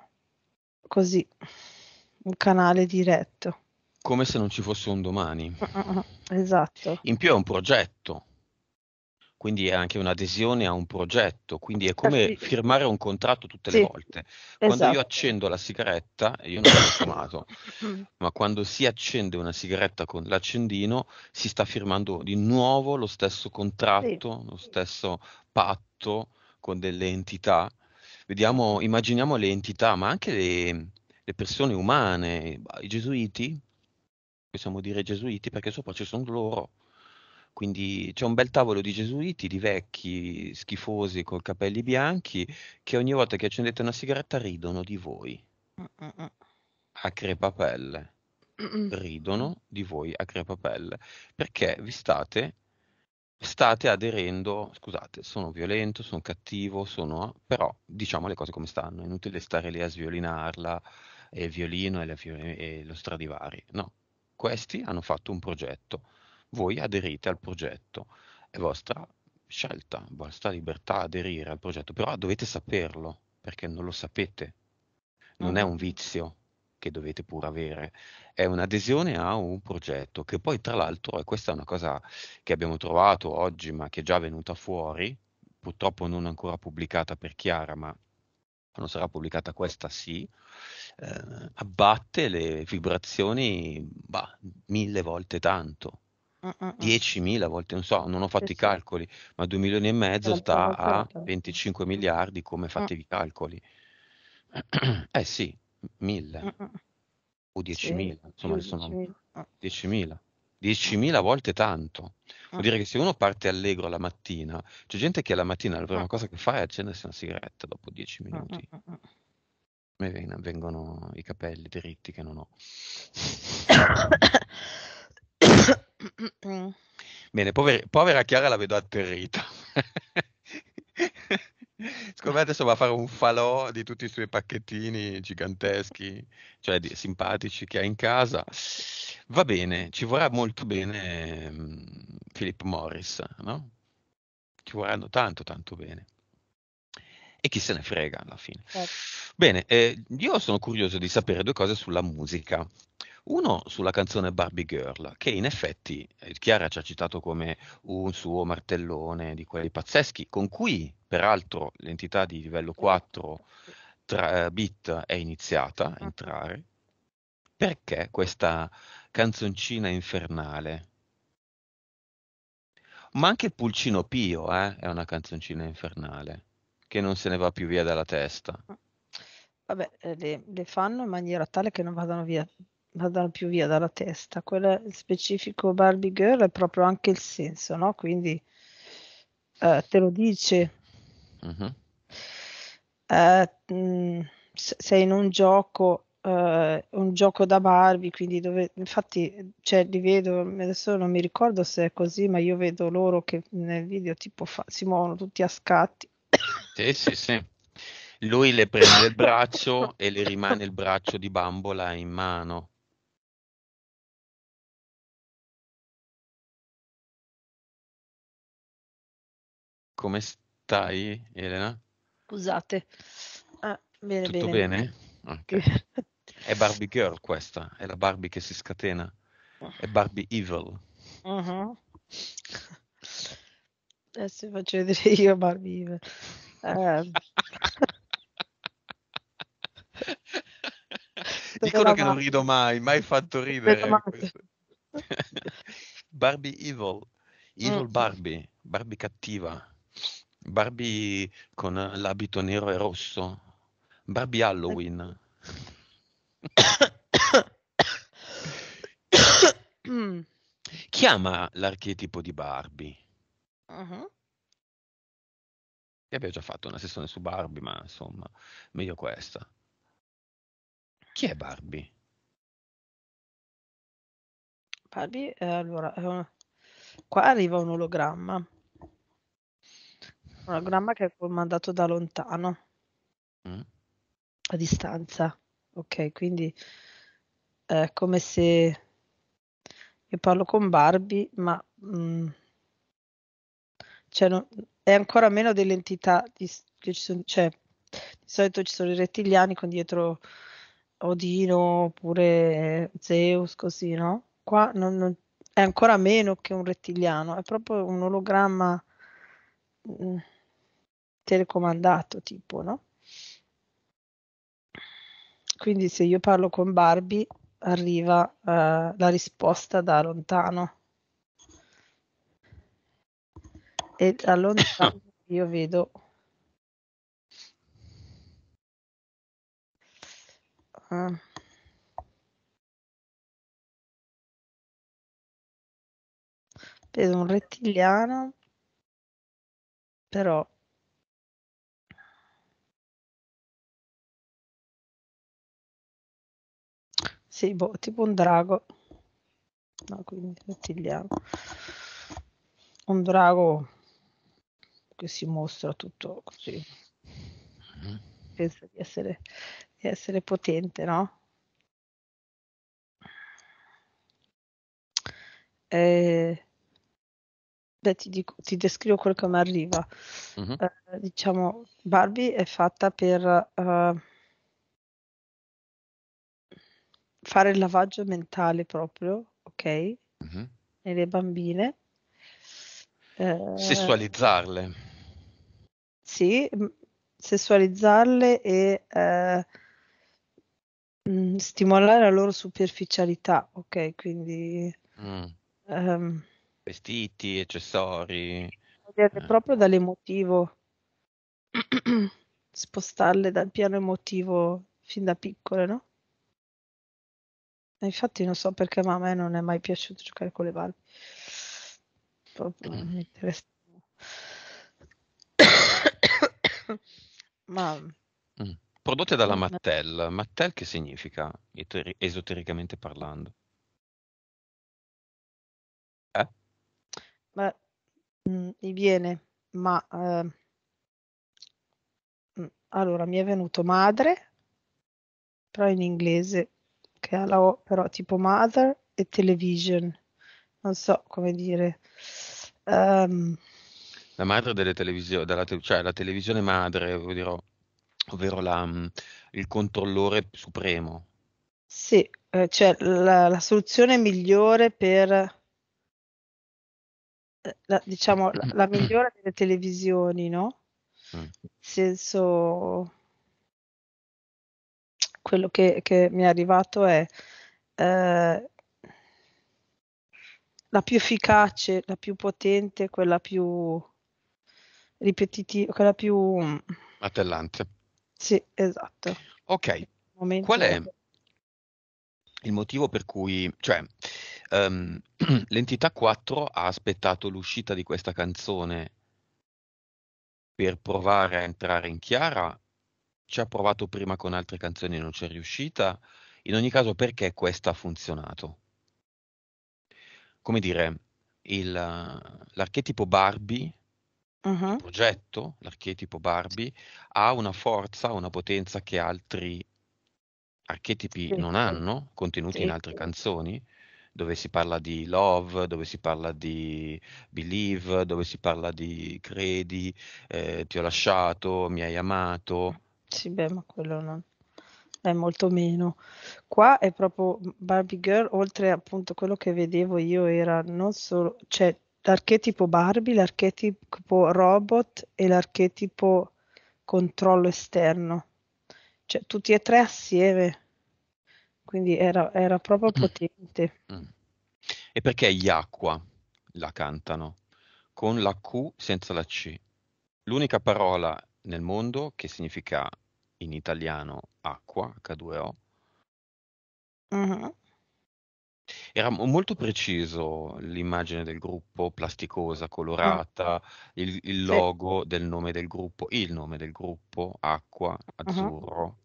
così, un canale diretto come se non ci fosse un domani. Esatto. In più è un progetto, quindi è anche un'adesione a un progetto, quindi è eh, come firmare un contratto tutte sì. le volte. Quando io esatto. accendo la sigaretta, io non l'ho fumato, ma quando si accende una sigaretta con l'accendino, si sta firmando di nuovo lo stesso contratto, sì. lo stesso patto con delle entità. Vediamo, immaginiamo le entità, ma anche le, le persone umane, i gesuiti possiamo dire gesuiti, perché sopra ci sono loro. Quindi c'è un bel tavolo di gesuiti, di vecchi schifosi con capelli bianchi, che ogni volta che accendete una sigaretta ridono di voi. A crepapelle. Ridono di voi a crepapelle. Perché vi state state aderendo, scusate, sono violento, sono cattivo, sono, però diciamo le cose come stanno, è inutile stare lì a sviolinarla, e il violino e, le, e lo stradivari, no, questi hanno fatto un progetto, voi aderite al progetto, è vostra scelta, vostra libertà aderire al progetto, però dovete saperlo perché non lo sapete, non è mm. un vizio che dovete pur avere, è un'adesione a un progetto che poi tra l'altro, e questa è una cosa che abbiamo trovato oggi ma che è già venuta fuori, purtroppo non ancora pubblicata per Chiara, ma quando sarà pubblicata questa sì, eh, abbatte le vibrazioni bah, mille volte tanto. 10.000 mm, mm, mm. volte, non so, non ho fatto sì, i calcoli, sì. ma 2 milioni e mezzo sta a 25 miliardi come fate i calcoli. Eh sì, 1000 o 10.000, sì, insomma 10.000. 10.000. 10.000 volte tanto. Ah. Vuol dire che se uno parte allegro la mattina, c'è gente che la mattina la prima ah. cosa che fa è accendersi una sigaretta dopo dieci ah, minuti. A me vengono i capelli dritti che non ho. Bene, povera, povera Chiara la vedo atterrita. Secondo me adesso va a fare un falò di tutti i suoi pacchettini giganteschi, cioè di, simpatici che ha in casa. Va bene, ci vorrà molto bene um, Philip Morris, no? Ci vorranno tanto, tanto bene. E chi se ne frega alla fine. Certo. Bene, eh, io sono curioso di sapere due cose sulla musica. Uno sulla canzone Barbie Girl, che in effetti eh, Chiara ci ha citato come un suo martellone di quelli pazzeschi, con cui peraltro l'entità di livello 4 tra, eh, bit è iniziata a entrare. Perché questa canzoncina infernale? Ma anche Pulcino Pio eh, è una canzoncina infernale, che non se ne va più via dalla testa. Ah. Vabbè, eh, le, le fanno in maniera tale che non vadano via vadano più via dalla testa. Quello specifico Barbie Girl è proprio anche il senso, no? Quindi eh, te lo dice. Uh-huh. Eh, mh, mm, sei in un gioco, eh, un gioco da Barbie, quindi dove, infatti cioè, li vedo, adesso non mi ricordo se è così, ma io vedo loro che nel video tipo fa, si muovono tutti a scatti. Sì, sì, sì lui le prende il braccio e le rimane il braccio di bambola in mano. Come stai, Elena? Scusate. Ah, bene, Tutto bene? bene? Okay. è Barbie Girl questa, è la Barbie che si scatena. È Barbie Evil. Uh-huh. Adesso faccio vedere io Barbie Evil. Um. Dicono che non rido mai, mai fatto ridere. Barbie Evil, Evil mm. Barbie, Barbie cattiva. Barbie con l'abito nero e rosso, Barbie Halloween. Chiama l'archetipo di Barbie? Uh-huh. E abbiamo già fatto una sessione su Barbie, ma insomma, meglio questa. Chi è Barbie? Barbie, eh, allora, eh, qua arriva un ologramma. Un ologramma che è mandato da lontano. Mm. A distanza. Ok, quindi è eh, come se io parlo con Barbie, ma mh, mm, cioè non, è ancora meno dell'entità di, che ci sono, cioè di solito ci sono i rettiliani con dietro Odino oppure Zeus, così, no? Qua non, non, è ancora meno che un rettiliano, è proprio un ologramma. Mh, mm, telecomandato, tipo, no? Quindi se io parlo con Barbie arriva uh, la risposta da lontano. E da lontano io vedo uh. vedo un rettiliano però Sì, boh, tipo un drago. No, quindi rettiliano. Un drago che si mostra tutto così. Mm-hmm. Pensa di essere, di essere potente, no? Eh, beh, ti, dico, ti, descrivo quello che mi arriva. Mm-hmm. Eh, diciamo, Barbie è fatta per... Uh, fare il lavaggio mentale proprio, ok? Mm-hmm. Nelle bambine. Eh, sessualizzarle. Sì, sessualizzarle e eh, mm, stimolare la loro superficialità, ok? Quindi... Mm. Um, Vestiti, accessori. Eh. Proprio dall'emotivo. Spostarle dal piano emotivo fin da piccole, no? E eh, infatti non so perché, ma a me non è mai piaciuto giocare con le valve. Proprio non mm. mi interessa. ma... Mm. Prodotte dalla mm. Mattel. Mattel che significa, esotericamente parlando? Eh? Beh, mh, mi viene, ma... Eh, allora, mi è venuto madre, però in inglese che ha la O, però tipo Mother e Television. Non so come dire. Um, la madre delle televisioni, te- cioè la televisione madre, dirò, ovvero la, mm, il controllore supremo. Sì, eh, cioè la, la, soluzione migliore per, eh, la, diciamo, la, migliore delle televisioni, no? Nel mm. senso quello che, che, mi è arrivato è eh, la più efficace, la più potente, quella più ripetitiva, quella più martellante. Sì, esatto. Ok. Qual è il motivo per cui, cioè, um, l'entità 4 ha aspettato l'uscita di questa canzone per provare a entrare in chiara ci ha provato prima con altre canzoni e non ci è riuscita. In ogni caso, perché questa ha funzionato? Come dire, il, l'archetipo Barbie, uh-huh. il progetto, l'archetipo Barbie, ha una forza, una potenza che altri archetipi sì. non hanno, contenuti sì. in altre canzoni, dove si parla di love, dove si parla di believe, dove si parla di credi, eh, ti ho lasciato, mi hai amato. Sì, beh, ma quello non è molto meno. Qua è proprio Barbie Girl, oltre appunto quello che vedevo io era non solo, cioè l'archetipo Barbie, l'archetipo robot e l'archetipo controllo esterno, cioè tutti e tre assieme, quindi era, era proprio mm. potente. Mm. E perché gli acqua la cantano con la Q senza la C? L'unica parola nel mondo che significa in italiano acqua, H2O. Mh-mh. Era molto preciso l'immagine del gruppo, plasticosa, colorata, il il Sì. logo del nome del gruppo il nome del gruppo, acqua, Ah-ah. azzurro,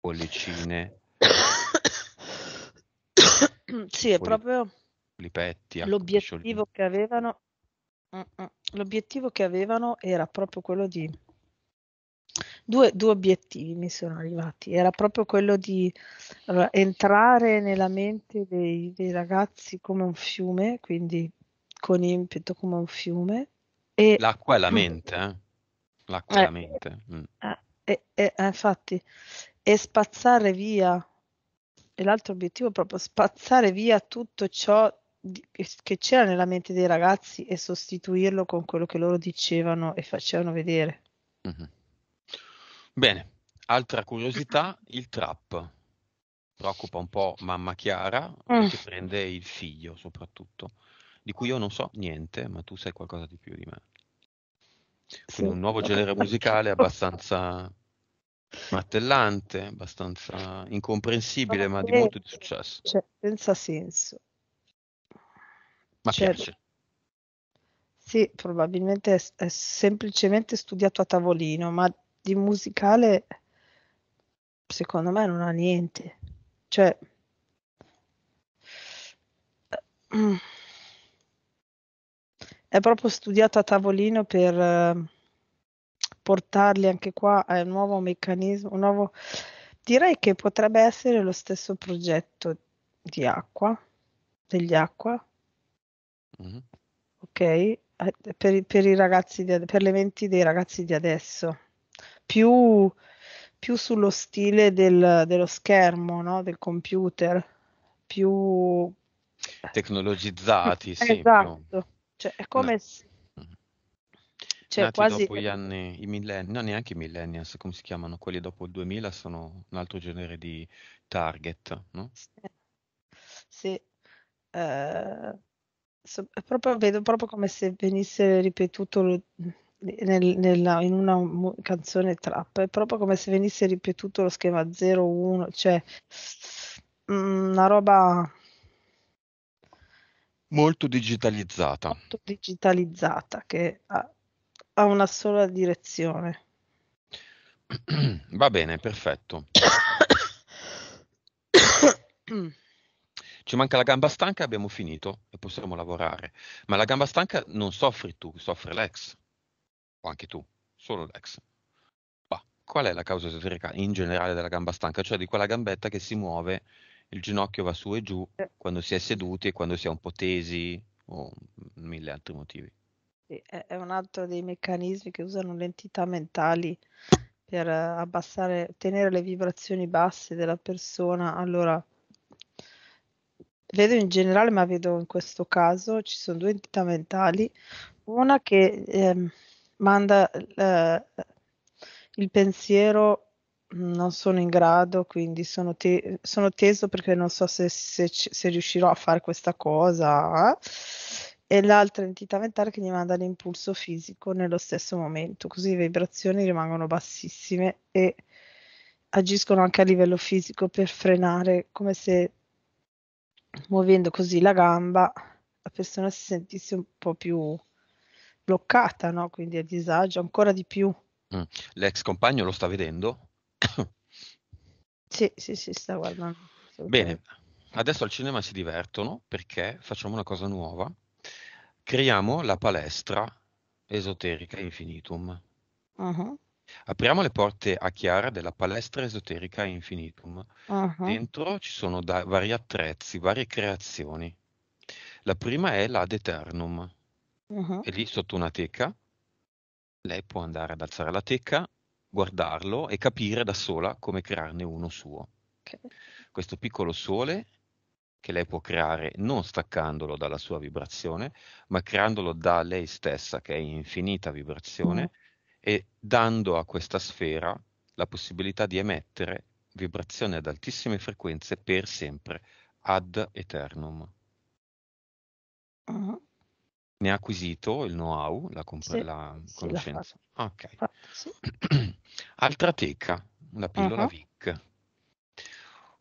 bollicine. Sì, è proprio polipetti, acqua per sciogliere. l'obiettivo che avevano mh-mh, l'obiettivo che avevano era proprio quello di Due, due, obiettivi mi sono arrivati. Era proprio quello di allora, entrare nella mente dei, dei, ragazzi come un fiume, quindi con impeto come un fiume. E, L'acqua è la mente, eh? L'acqua eh, è la mente. Mm. Eh, eh, eh, eh, infatti, e spazzare via, e l'altro obiettivo è proprio spazzare via tutto ciò che c'era nella mente dei ragazzi e sostituirlo con quello che loro dicevano e facevano vedere. Mm-hmm. Bene, altra curiosità, il trap. Preoccupa un po' mamma Chiara, mm. che prende il figlio soprattutto, di cui io non so niente, ma tu sai qualcosa di più di me. Quindi un nuovo genere musicale abbastanza martellante, abbastanza incomprensibile, ma di molto di successo. Cioè, senza senso. Ma cioè, piace. Sì, probabilmente è, è semplicemente studiato a tavolino, ma di musicale secondo me non ha niente. Cioè eh, mm. è proprio studiato a tavolino per eh, portarli anche qua a un nuovo meccanismo, un nuovo direi che potrebbe essere lo stesso progetto di acqua degli acqua. Mm-hmm. Ok, eh, per, per, i ragazzi di, per l'eventi dei ragazzi di adesso più, più sullo stile del, dello schermo, no? del computer, più tecnologizzati. sì, esatto, più... cioè, è come no. se... Mm-hmm. Cioè, quasi... dopo gli anni, i millenni, no neanche i millennials, come si chiamano, quelli dopo il 2000 sono un altro genere di target, no? Sì, sì. Uh, so, proprio, vedo proprio come se venisse ripetuto nel, nella, in una mu- canzone trap, è proprio come se venisse ripetuto lo schema 0-1, cioè mh, mm, una roba molto digitalizzata. Molto digitalizzata che ha, ha una sola direzione. Va bene, perfetto. Ci manca la gamba stanca, abbiamo finito e possiamo lavorare. Ma la gamba stanca non soffri tu, soffre l'ex o anche tu, solo Lex. Ma qual è la causa esoterica in generale della gamba stanca? Cioè di quella gambetta che si muove, il ginocchio va su e giù eh. quando si è seduti e quando si è un po' tesi o mille altri motivi. è un altro dei meccanismi che usano le entità mentali per abbassare, tenere le vibrazioni basse della persona. Allora, vedo in generale, ma vedo in questo caso, ci sono due entità mentali, una che ehm, manda eh, il pensiero non sono in grado, quindi sono, te- sono teso perché non so se, se, se, riuscirò a fare questa cosa. Eh, e l'altra entità mentale che gli manda l'impulso fisico nello stesso momento, così le vibrazioni rimangono bassissime e agiscono anche a livello fisico per frenare, come se muovendo così la gamba la persona si sentisse un po' più bloccata, no? quindi a disagio ancora di più. Mm. L'ex compagno lo sta vedendo? sì, sì, sì, sta guardando. Bene, adesso al cinema si divertono perché facciamo una cosa nuova. Creiamo la palestra esoterica infinitum. Uh-huh. Apriamo le porte a Chiara della palestra esoterica infinitum. Uh-huh. Dentro ci sono da- vari attrezzi, varie creazioni. La prima è l'ad eternum uh-huh. è lì sotto una teca, lei può andare ad alzare la teca, guardarlo e capire da sola come crearne uno suo. Okay. Questo piccolo sole che lei può creare non staccandolo dalla sua vibrazione, ma creandolo da lei stessa, che è infinita vibrazione, mm. e dando a questa sfera la possibilità di emettere vibrazioni ad altissime frequenze per sempre, ad eternum. Uh-huh ne ha acquisito il know-how, la, comp- sì, la conoscenza. La ok. sì. Altra teca, la pillola uh-huh. Vic.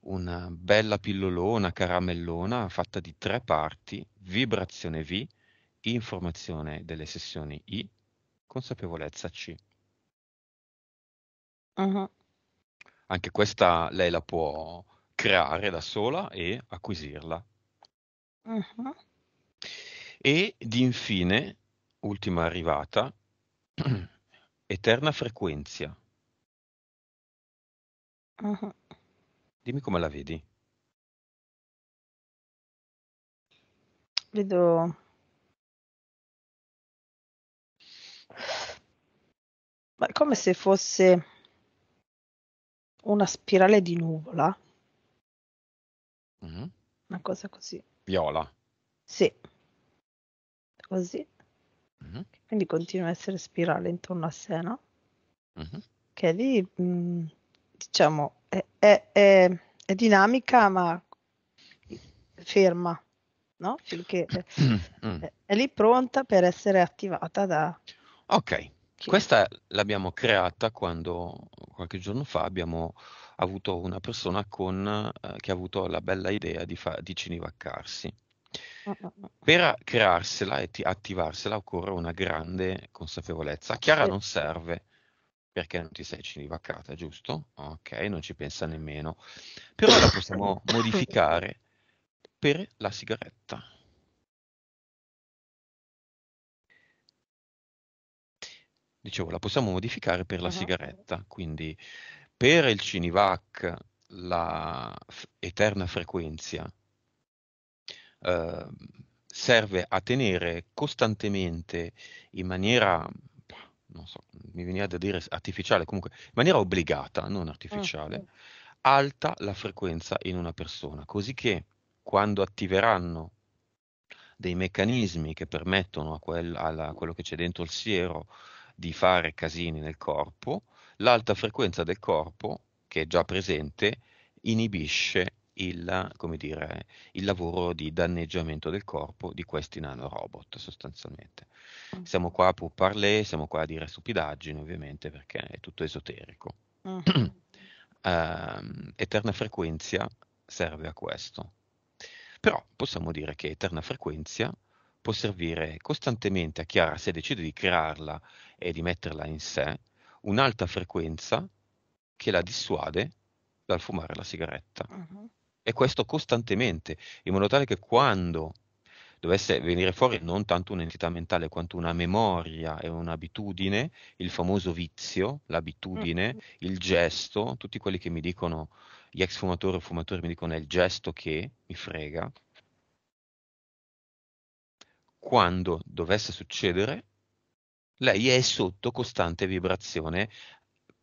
Una bella pillolona caramellona fatta di tre parti, vibrazione V, informazione delle sessioni I, consapevolezza C. Uh-huh. Anche questa lei la può creare da sola e acquisirla. Uh-huh ed infine, ultima arrivata, Eterna Frequenzia. Ah. Dimmi come la vedi. Vedo Ma come se fosse una spirale di nuvola. Mm-hmm. Una cosa così. Viola. Sì così. Mm-hmm. Quindi continua a essere spirale intorno a sé, no? Mm-hmm. Che lì, mh, mm, diciamo, è, è, è, è, dinamica ma ferma, no? Finché mm-hmm. è, lì pronta per essere attivata da... Ok, Chi? questa l'abbiamo creata quando qualche giorno fa abbiamo avuto una persona con, eh, che ha avuto la bella idea di, fa, di cinivaccarsi. Per crearsela e t- attivarsela occorre una grande consapevolezza. Chiara sì. non serve perché non ti sei cinivaccata, giusto? Ok, non ci pensa nemmeno. Però la possiamo modificare per la sigaretta. Dicevo, la possiamo modificare per la uh-huh. sigaretta, quindi per il cinivac la f- eterna frequenza Ehm, serve a tenere costantemente in maniera non so, mi veniva da dire artificiale, comunque in maniera obbligata, non artificiale, mm. alta la frequenza in una persona, così che quando attiveranno dei meccanismi che permettono a, quel, alla, quello che c'è dentro il siero di fare casini nel corpo, l'alta frequenza del corpo, che è già presente, inibisce il, dire, il, lavoro di danneggiamento del corpo di questi nanorobot sostanzialmente. Mm. Siamo qua a parlare, siamo qua a dire stupidaggini ovviamente perché è tutto esoterico. Mm. uh, eterna frequenza serve a questo, però possiamo dire che eterna frequenza può servire costantemente a Chiara se decide di crearla e di metterla in sé un'alta frequenza che la dissuade dal fumare la sigaretta. uh e questo costantemente, in modo tale che quando dovesse venire fuori non tanto un'entità mentale quanto una memoria e un'abitudine, il famoso vizio, l'abitudine, mm. il gesto, tutti quelli che mi dicono, gli ex fumatori o fumatori mi dicono è il gesto che mi frega, quando dovesse succedere, lei è sotto costante vibrazione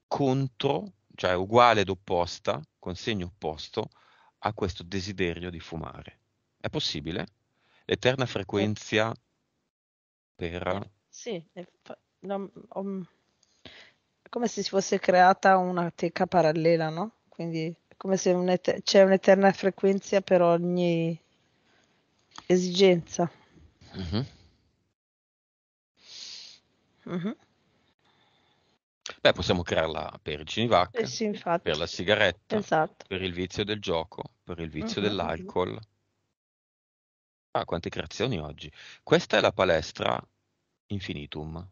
contro, cioè uguale ed opposta, con segno opposto ha questo desiderio di fumare. È possibile? L'eterna frequenza per... Sì, come se si fosse creata una teca parallela, no? Quindi come se un'eter- c'è un'eterna frequenza per ogni esigenza. Mm-hmm. Mm-hmm. Beh, possiamo crearla per il cinevac, eh sì, per la sigaretta, esatto. per il vizio del gioco, per il vizio mm-hmm. mm-hmm. dell'alcol. Ah, quante creazioni oggi. Questa è la palestra Infinitum.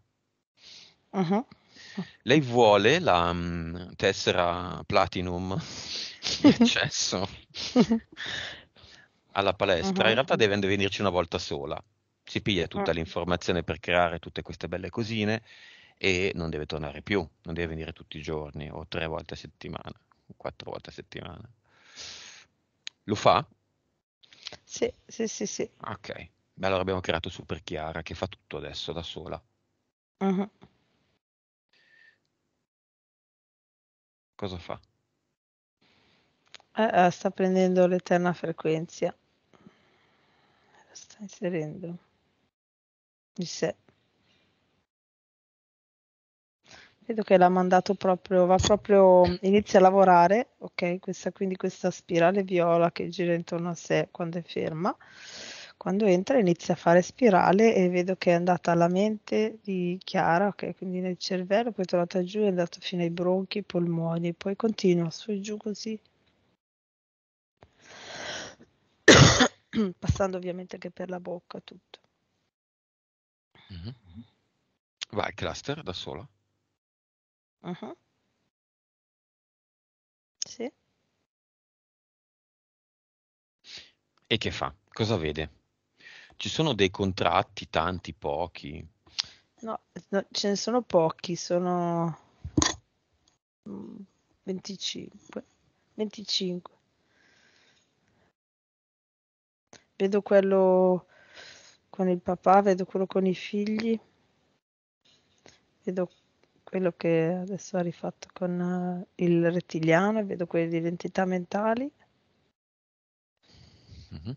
Uh-huh. Lei vuole la um, tessera Platinum di accesso mm-hmm. alla palestra. Uh-huh. In realtà deve venirci una volta sola. Si piglia tutta uh l'informazione per creare tutte queste belle cosine e non deve tornare più, non deve venire tutti i giorni o tre volte a settimana, o quattro volte a settimana. Lo fa? Sì, sì, sì, sì. Ok, Beh, allora abbiamo creato Super Chiara che fa tutto adesso da sola. Uh-huh. Cosa fa? Uh, sta prendendo l'eterna frequenza. La sta inserendo di sé. vedo che l'ha mandato proprio, va proprio, inizia a lavorare, ok, questa, quindi questa spirale viola che gira intorno a sé quando è ferma, quando entra inizia a fare spirale e vedo che è andata alla mente di Chiara, ok, quindi nel cervello, poi è tornata giù, è andata fino ai bronchi, ai polmoni, poi continua su e giù così. Passando ovviamente anche per la bocca tutto. Mm-hmm. Vai, cluster da sola. Mh-mh. Sì. E che fa? Cosa vede? Ci sono dei contratti, tanti, pochi? No, no, ce ne sono pochi, sono, 25, mm, 25. Vedo quello con il papà, vedo quello con i figli. Vedo quello che adesso ha rifatto con eh, il rettiliano e vedo quelli di identità mentali. Mm-hmm.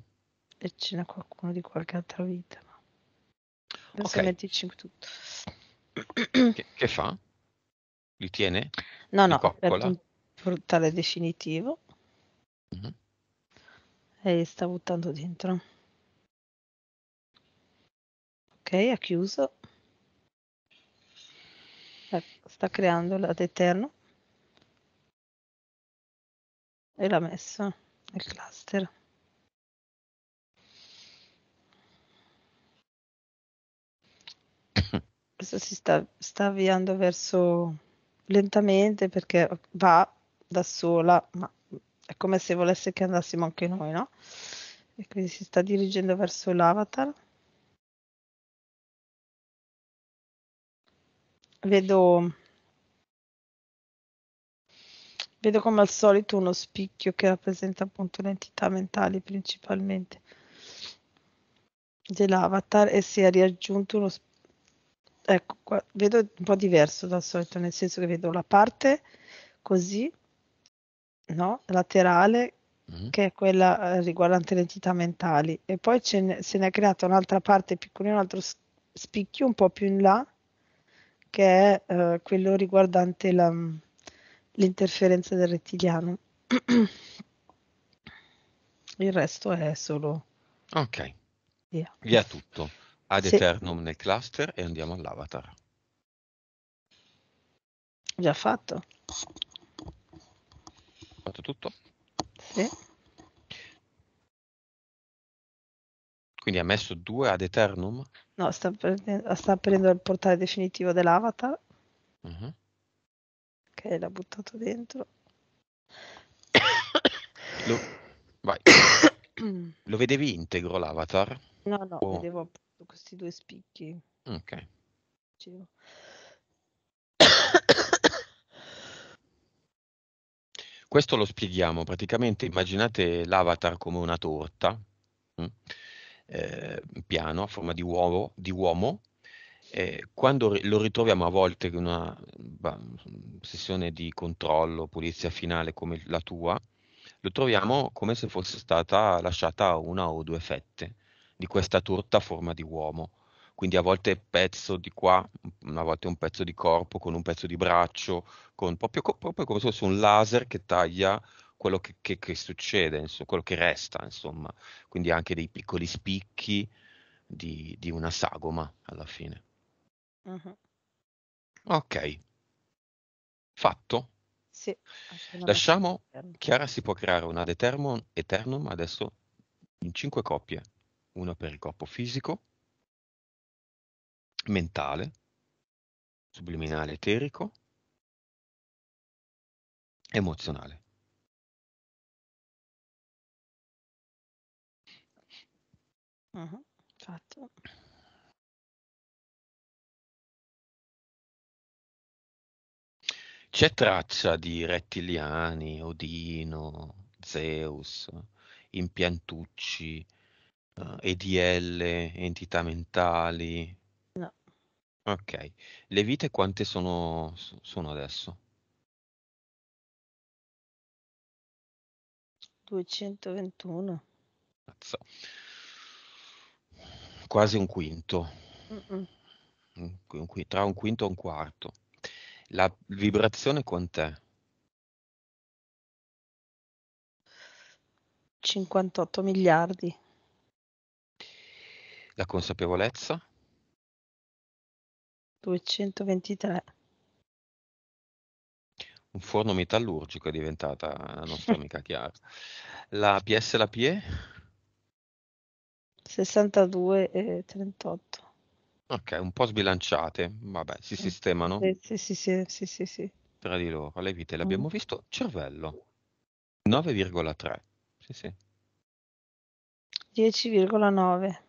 E ce n'è qualcuno di qualche altra vita. Adesso okay. mettici tutto. Che, che, fa? Li tiene? No, no, coccola. per portale definitivo. Mm-hmm. E sta buttando dentro. Ok, ha chiuso sta creando l'ad eterno e l'ha messo nel cluster. Questo si sta, sta avviando verso lentamente perché va da sola, ma è come se volesse che andassimo anche noi, no? E quindi si sta dirigendo verso l'avatar. Vedo Vedo come al solito uno spicchio che rappresenta appunto le entità mentali principalmente dell'avatar e si è riaggiunto uno spicchio. Ecco, qua, vedo un po' diverso dal solito, nel senso che vedo la parte così, no? laterale, mm-hmm. che è quella eh, riguardante le entità mentali, e poi ne, se ne è creata un'altra parte piccolina, un altro spicchio un po' più in là, che è eh, quello riguardante la mm, l'interferenza del rettiliano. Il resto è solo... Ok. Via, via tutto. Ad sì. eternum nel cluster e andiamo all'avatar. Già fatto. Fatto tutto? Sì. Quindi ha messo due ad eternum? No, sta, aprendo il portale definitivo dell'avatar. Uh mhm. -huh. Ok, l'ha buttato dentro. Lo, vai. Lo vedevi integro l'avatar? No, no, oh. vedevo appunto questi due spicchi. Ok. Dicevo. Questo lo spieghiamo, praticamente immaginate l'avatar come una torta, mh? Mm, eh, piano, a forma di, uovo, di uomo, eh, quando lo ritroviamo a volte in una bah, sessione di controllo, pulizia finale come la tua, lo troviamo come se fosse stata lasciata una o due fette di questa torta a forma di uomo. Quindi a volte pezzo di qua, a volte un pezzo di corpo con un pezzo di braccio, con, proprio, proprio, come se fosse un laser che taglia quello che, che, che succede, insomma, quello che resta, insomma. Quindi anche dei piccoli spicchi di, di una sagoma alla fine. Mh-mh. Okay. Fatto. Sì, Lasciamo Chiara si può creare una de termo eternum adesso in cinque coppie, Una per il corpo fisico mentale, subliminale eterico emozionale. Mh-mh, fatto. C'è traccia di rettiliani, Odino, Zeus, impiantucci, uh, eh, EDL, entità mentali? No. Ok. Le vite quante sono, sono adesso? 221. Mazza. Quasi un quinto. Mm -mm. tra un quinto e un quarto. La vibrazione quant'è? 58 miliardi. La consapevolezza? 223. Un forno metallurgico è diventata eh, la nostra amica Chiara. La PS la PIE? 62 e 38. Ok, un po' sbilanciate, vabbè, si sistemano sì, sì, sì, sì, sì, sì. tra di loro. Le vite le abbiamo Mh. Mm. visto, cervello 9,3. Sì, sì. 10,9.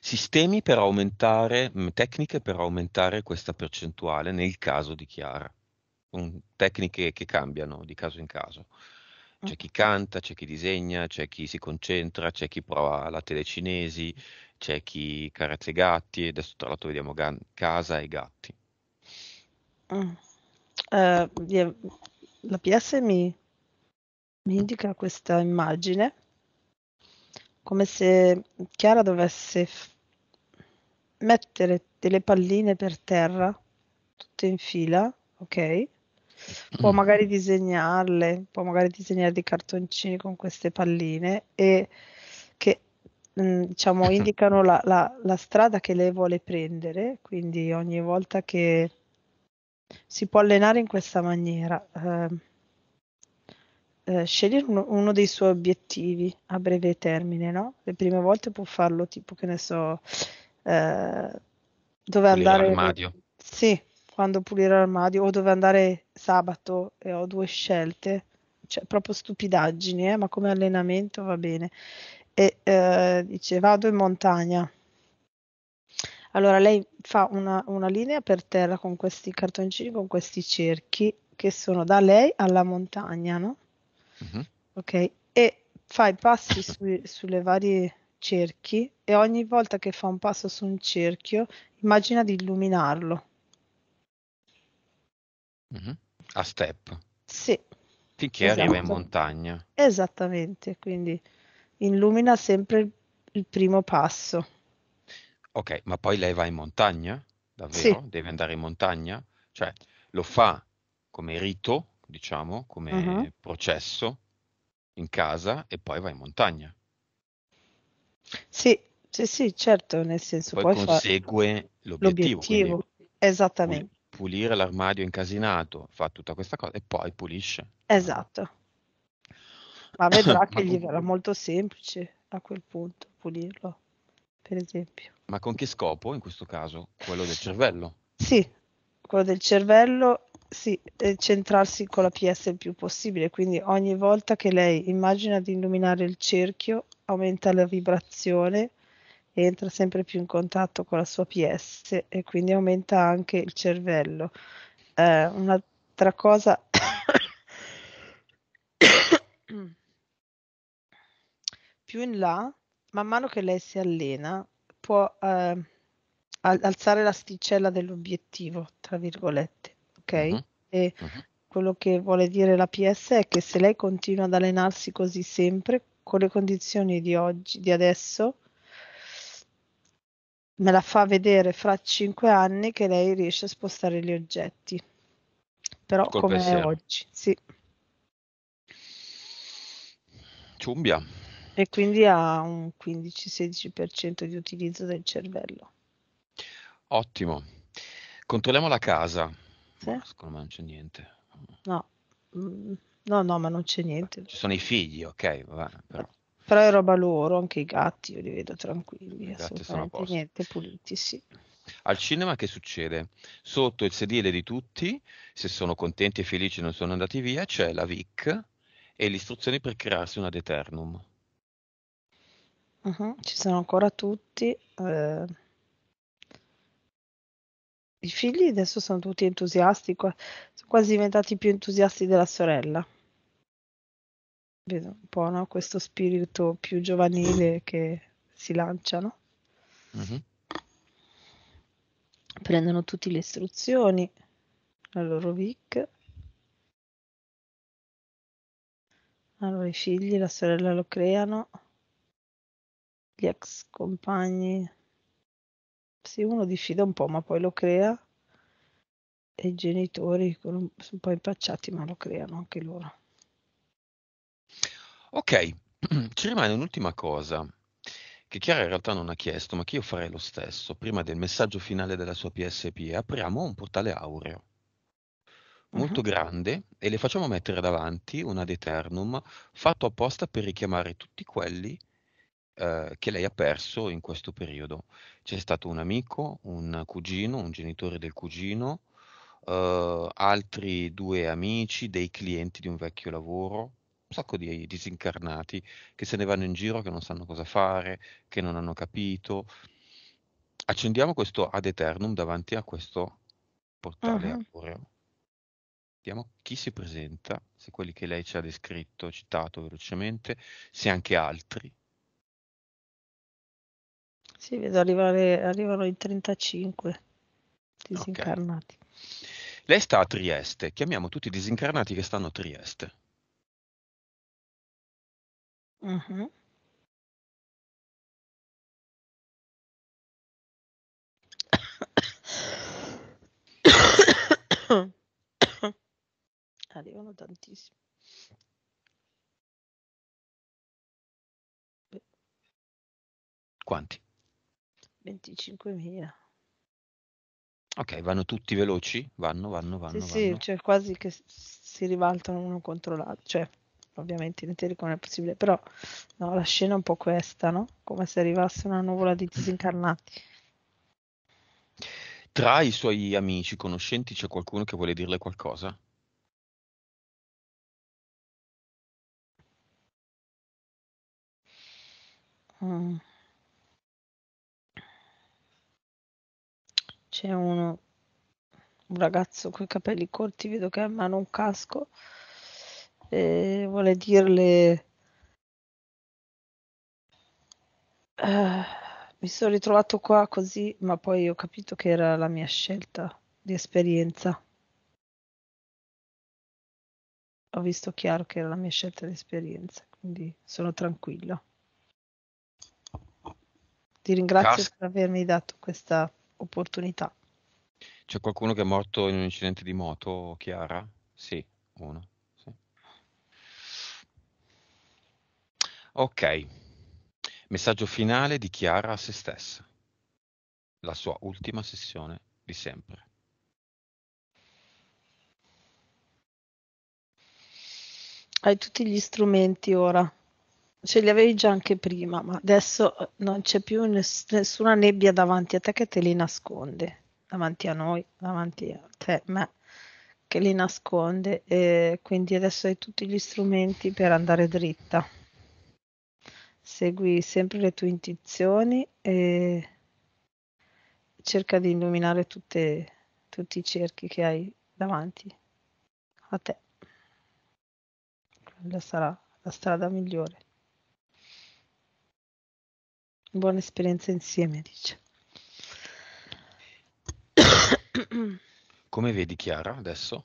Sistemi per aumentare mm, tecniche per aumentare questa percentuale nel caso di Chiara. Mhmm, tecniche che cambiano di caso in caso. C'è chi canta, c'è chi disegna, c'è chi si concentra, c'è chi prova la telecinesi c'è chi carezza i gatti, e adesso tra l'altro vediamo ga- casa e gatti. Mm. Eh, la PS mi, mi indica questa immagine come se Chiara dovesse f- mettere delle palline per terra, tutte in fila, ok? Può mm. magari disegnarle, può magari disegnare dei cartoncini con queste palline e Mm, diciamo, indicano la, la, la strada che lei vuole prendere, quindi ogni volta che si può allenare in questa maniera. Eh, eh, scegliere uno, uno, dei suoi obiettivi a breve termine, no? Le prime volte può farlo tipo che ne so, eh, dove andare... L'armadio. Sì, quando pulire l'armadio o dove andare sabato e ho due scelte, cioè proprio stupidaggini, eh, ma come allenamento va bene e eh, dice vado in montagna. Allora lei fa una, una, linea per terra con questi cartoncini, con questi cerchi che sono da lei alla montagna, no? Uh-huh. Ok, e fa i passi su, sulle varie cerchi e ogni volta che fa un passo su un cerchio immagina di illuminarlo. Uh-huh. A step. Sì. Finché esatto. arriva in esatto. montagna. Esattamente, quindi illumina sempre il primo passo. Ok, ma poi lei va in montagna? Davvero? Sì. Deve andare in montagna? Cioè, lo fa come rito, diciamo, come uh-huh. processo in casa e poi va in montagna. Sì, sì, sì, certo, nel senso poi, poi consegue l'obiettivo. l'obiettivo. Esattamente. Pulire l'armadio incasinato, fa tutta questa cosa e poi pulisce. Esatto ma vedrà che gli verrà molto semplice a quel punto pulirlo, per esempio. Ma con che scopo in questo caso? Quello del cervello? Sì, quello del cervello, sì, centrarsi con la PS il più possibile, quindi ogni volta che lei immagina di illuminare il cerchio aumenta la vibrazione e entra sempre più in contatto con la sua PS e quindi aumenta anche il cervello. Eh, un'altra cosa più in là, man mano che lei si allena, può eh, al- alzare l'asticella dell'obiettivo, tra virgolette, ok? Uh-huh. E uh-huh. quello che vuole dire la PS è che se lei continua ad allenarsi così sempre, con le condizioni di oggi, di adesso, me la fa vedere fra cinque anni che lei riesce a spostare gli oggetti. Però come è oggi, sì. Ciumbia. E quindi ha un 15-16% di utilizzo del cervello. Ottimo. Controlliamo la casa. Sì? Oh, secondo me non c'è niente. No. Mm, no, no, ma non c'è niente. Ci sono i figli, ok, vabbè, però. però è roba loro, anche i gatti io li vedo tranquilli, I assolutamente niente, puliti, sì. Al cinema che succede? Sotto il sedile di tutti, se sono contenti e felici e non sono andati via, c'è la VIC e le istruzioni per crearsi una Deternum. Mh-mh, ci sono ancora tutti, uhm i figli adesso sono tutti entusiasti, qua son quasi diventati più entusiasti della sorella. Vedo un po', no, questo spirito più giovanile che si lanciano. no? mh Prendono tutte le istruzioni, la loro Vic. Allora i figli, la sorella lo creano gli ex compagni. Sì, uno diffida un po', ma poi lo crea. E i genitori sono un po' impacciati, ma lo creano anche loro. Ok, ci rimane un'ultima cosa che Chiara in realtà non ha chiesto, ma che io farei lo stesso. Prima del messaggio finale della sua PSP, apriamo un portale aureo molto uh-huh. grande e le facciamo mettere davanti una Deternum fatto apposta per richiamare tutti quelli eh, che lei ha perso in questo periodo. C'è stato un amico, un cugino, un genitore del cugino, eh, altri due amici, dei clienti di un vecchio lavoro, un sacco di disincarnati che se ne vanno in giro, che non sanno cosa fare, che non hanno capito. Accendiamo questo ad eternum davanti a questo portale uh-huh. aureo. Vediamo chi si presenta, se quelli che lei ci ha descritto, citato velocemente, se anche altri sì, vedo arrivare, arrivano i 35 disincarnati. Okay. Lei sta a Trieste, chiamiamo tutti i disincarnati che stanno a Trieste. Uh-huh. Arrivano tantissimi. Quanti? 25.000. Ok, vanno tutti veloci? Vanno, vanno, vanno. Sì, vanno. sì, cioè quasi che si ribaltano uno contro l'altro. Cioè, ovviamente in teoria non è possibile, però no, la scena è un po' questa, no? Come se arrivasse una nuvola di disincarnati. Tra i suoi amici, conoscenti, c'è qualcuno che vuole dirle qualcosa? Mm. C'è uno, un ragazzo con i capelli corti, vedo che ha in mano un casco e vuole dirle... Uh, mi sono ritrovato qua così, ma poi ho capito che era la mia scelta di esperienza. Ho visto chiaro che era la mia scelta di esperienza, quindi sono tranquillo. Ti ringrazio Casco. per avermi dato questa opportunità. C'è qualcuno che è morto in un incidente di moto, Chiara? Sì, uno. Sì. Ok, messaggio finale di Chiara a se stessa, la sua ultima sessione di sempre. Hai tutti gli strumenti ora ce li avevi già anche prima, ma adesso eh, non c'è più ness- nessuna nebbia davanti a te che te li nasconde, davanti a noi, davanti a te, me, che li nasconde, e quindi adesso hai tutti gli strumenti per andare dritta. Segui sempre le tue intuizioni e cerca di illuminare tutte, tutti i cerchi che hai davanti a te. Quella sarà la strada migliore. Buona esperienza insieme, dice. Come vedi Chiara adesso?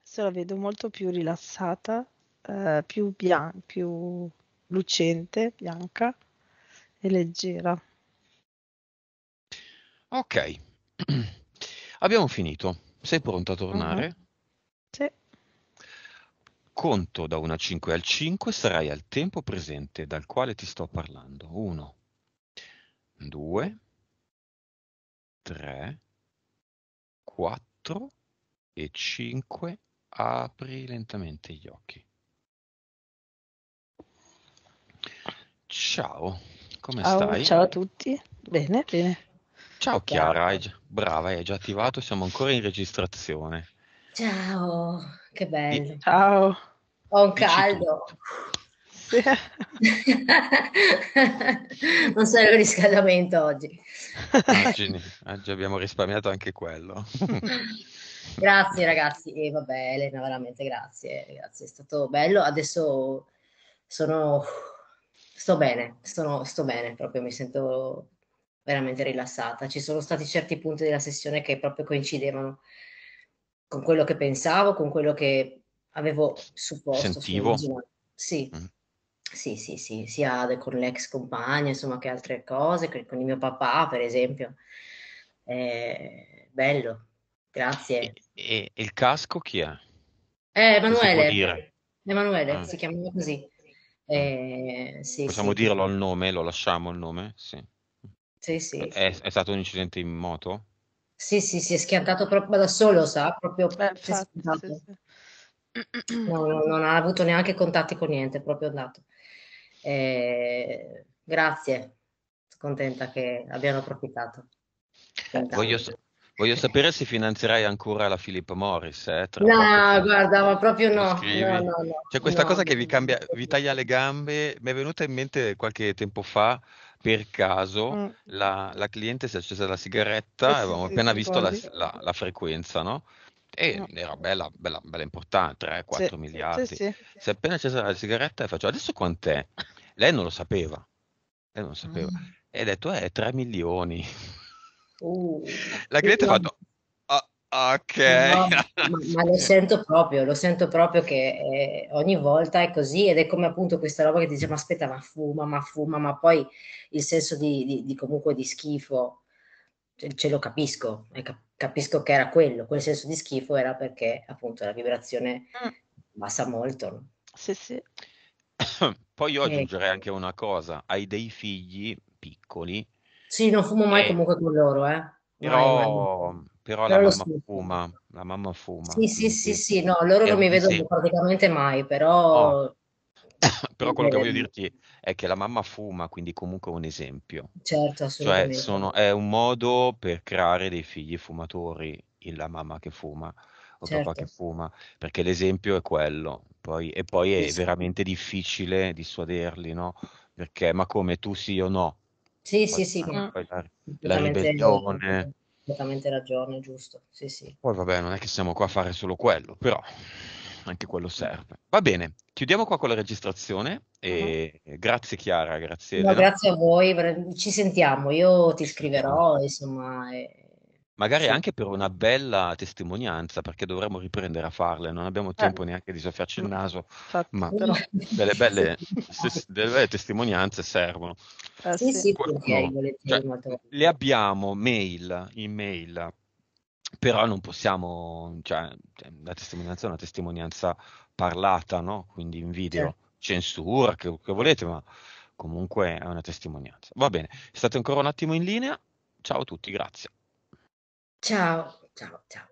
Adesso la vedo molto più rilassata, eh, più, bian- più lucente, bianca e leggera. Ok, abbiamo finito. Sei pronta a tornare? Uh-huh. Sì. Conto da 1 a 5 al 5 sarai al tempo presente dal quale ti sto parlando. 1, 2, 3, 4 e 5. Apri lentamente gli occhi. Ciao, come ciao, stai? Ciao a tutti. Bene, bene. Ciao Chiara, brava, hai già attivato, siamo ancora in registrazione. Ciao. Che bello. Ciao. Ho un caldo. non serve il riscaldamento oggi. Immagini, oggi. abbiamo risparmiato anche quello. grazie ragazzi. E eh, vabbè, Elena, veramente grazie. Grazie, è stato bello. Adesso sono... Sto bene, sono... sto bene, proprio mi sento veramente rilassata. Ci sono stati certi punti della sessione che proprio coincidevano con quello che pensavo, con quello che avevo supposto. Sentivo. Sì. Mm. sì, sì, sì, sia con l'ex compagna, insomma, che altre cose, che con il mio papà, per esempio. Eh, bello, grazie. E, e, il casco chi è? Eh, Emanuele. Si Emanuele, ah. si chiamava così. Mm. Eh, sì, Possiamo sì. dirlo al nome? Lo lasciamo il nome? Sì. Sì, sì. È, è stato un incidente in moto? Sì, sì, si è schiantato proprio da solo, sa, proprio eh, infatti, sì, sì. No, non ha avuto neanche contatti con niente, è proprio andato. Eh, grazie, contenta che abbiano approfittato. Voglio, voglio, sapere se finanzierai ancora la Philip Morris. Eh, no, guarda, ma proprio no. no, no C'è cioè, questa cosa che vi, cambia, vi taglia le gambe. Mi è venuta in mente qualche tempo fa per caso mm. la, la, cliente si è accesa la sigaretta, eh sì, avevamo sì, appena visto la, la, la, frequenza, no? E no. era bella, bella, bella importante, 3-4 eh, sì, miliardi. Si è appena accesa la sigaretta e faccio, adesso quant'è? Lei non lo sapeva, lei non lo sapeva. Mm. E ha detto, eh, 3 milioni. Uh, la cliente ha fatto, Ok. No, ma, ma, lo sento proprio, lo sento proprio che eh, ogni volta è così ed è come appunto questa roba che dice ma aspetta ma fuma, ma fuma, ma poi il senso di, di, di comunque di schifo ce, ce lo capisco, capisco che era quello, quel senso di schifo era perché appunto la vibrazione mm. bassa molto. No? Sì, sì. poi io eh. aggiungerei anche una cosa, hai dei figli piccoli. Sì, non fumo mai e... comunque con loro, eh. Però... mai però la mamma, fuma, la mamma fuma, Sì, sì, sì, sì, no, loro non mi vedono sì. praticamente mai, però... Oh. però quello che voglio dirti è che la mamma fuma, quindi comunque è un esempio. Certo, cioè, assolutamente. Cioè sono, è un modo per creare dei figli fumatori, la mamma che fuma o certo. papà che fuma, perché l'esempio è quello, poi, e poi è sì. veramente difficile dissuaderli, no? Perché ma come tu sì o no? Sì, poi, sì, sì. la, la ribellione esatto completamente ragione, giusto. Sì, sì. Poi vabbè, non è che siamo qua a fare solo quello, però anche quello serve. Va bene, chiudiamo qua con la registrazione e uh-huh. grazie Chiara, grazie. No, grazie a voi, ci sentiamo, io ti scriverò, insomma, e magari sì. anche per una bella testimonianza, perché dovremmo riprendere a farle, non abbiamo eh. tempo eh. neanche di soffiarci il mm, naso, Fatto, ma però. delle, belle, se, delle belle testimonianze servono. Eh, sì, sì, Qualcuno, cioè, le abbiamo mail, email, però non possiamo, cioè, cioè, la testimonianza è una testimonianza parlata, no? quindi in video, sì. censura, che, che volete, ma comunque è una testimonianza. Va bene, state ancora un attimo in linea, ciao a tutti, grazie. Chao, chao, chao.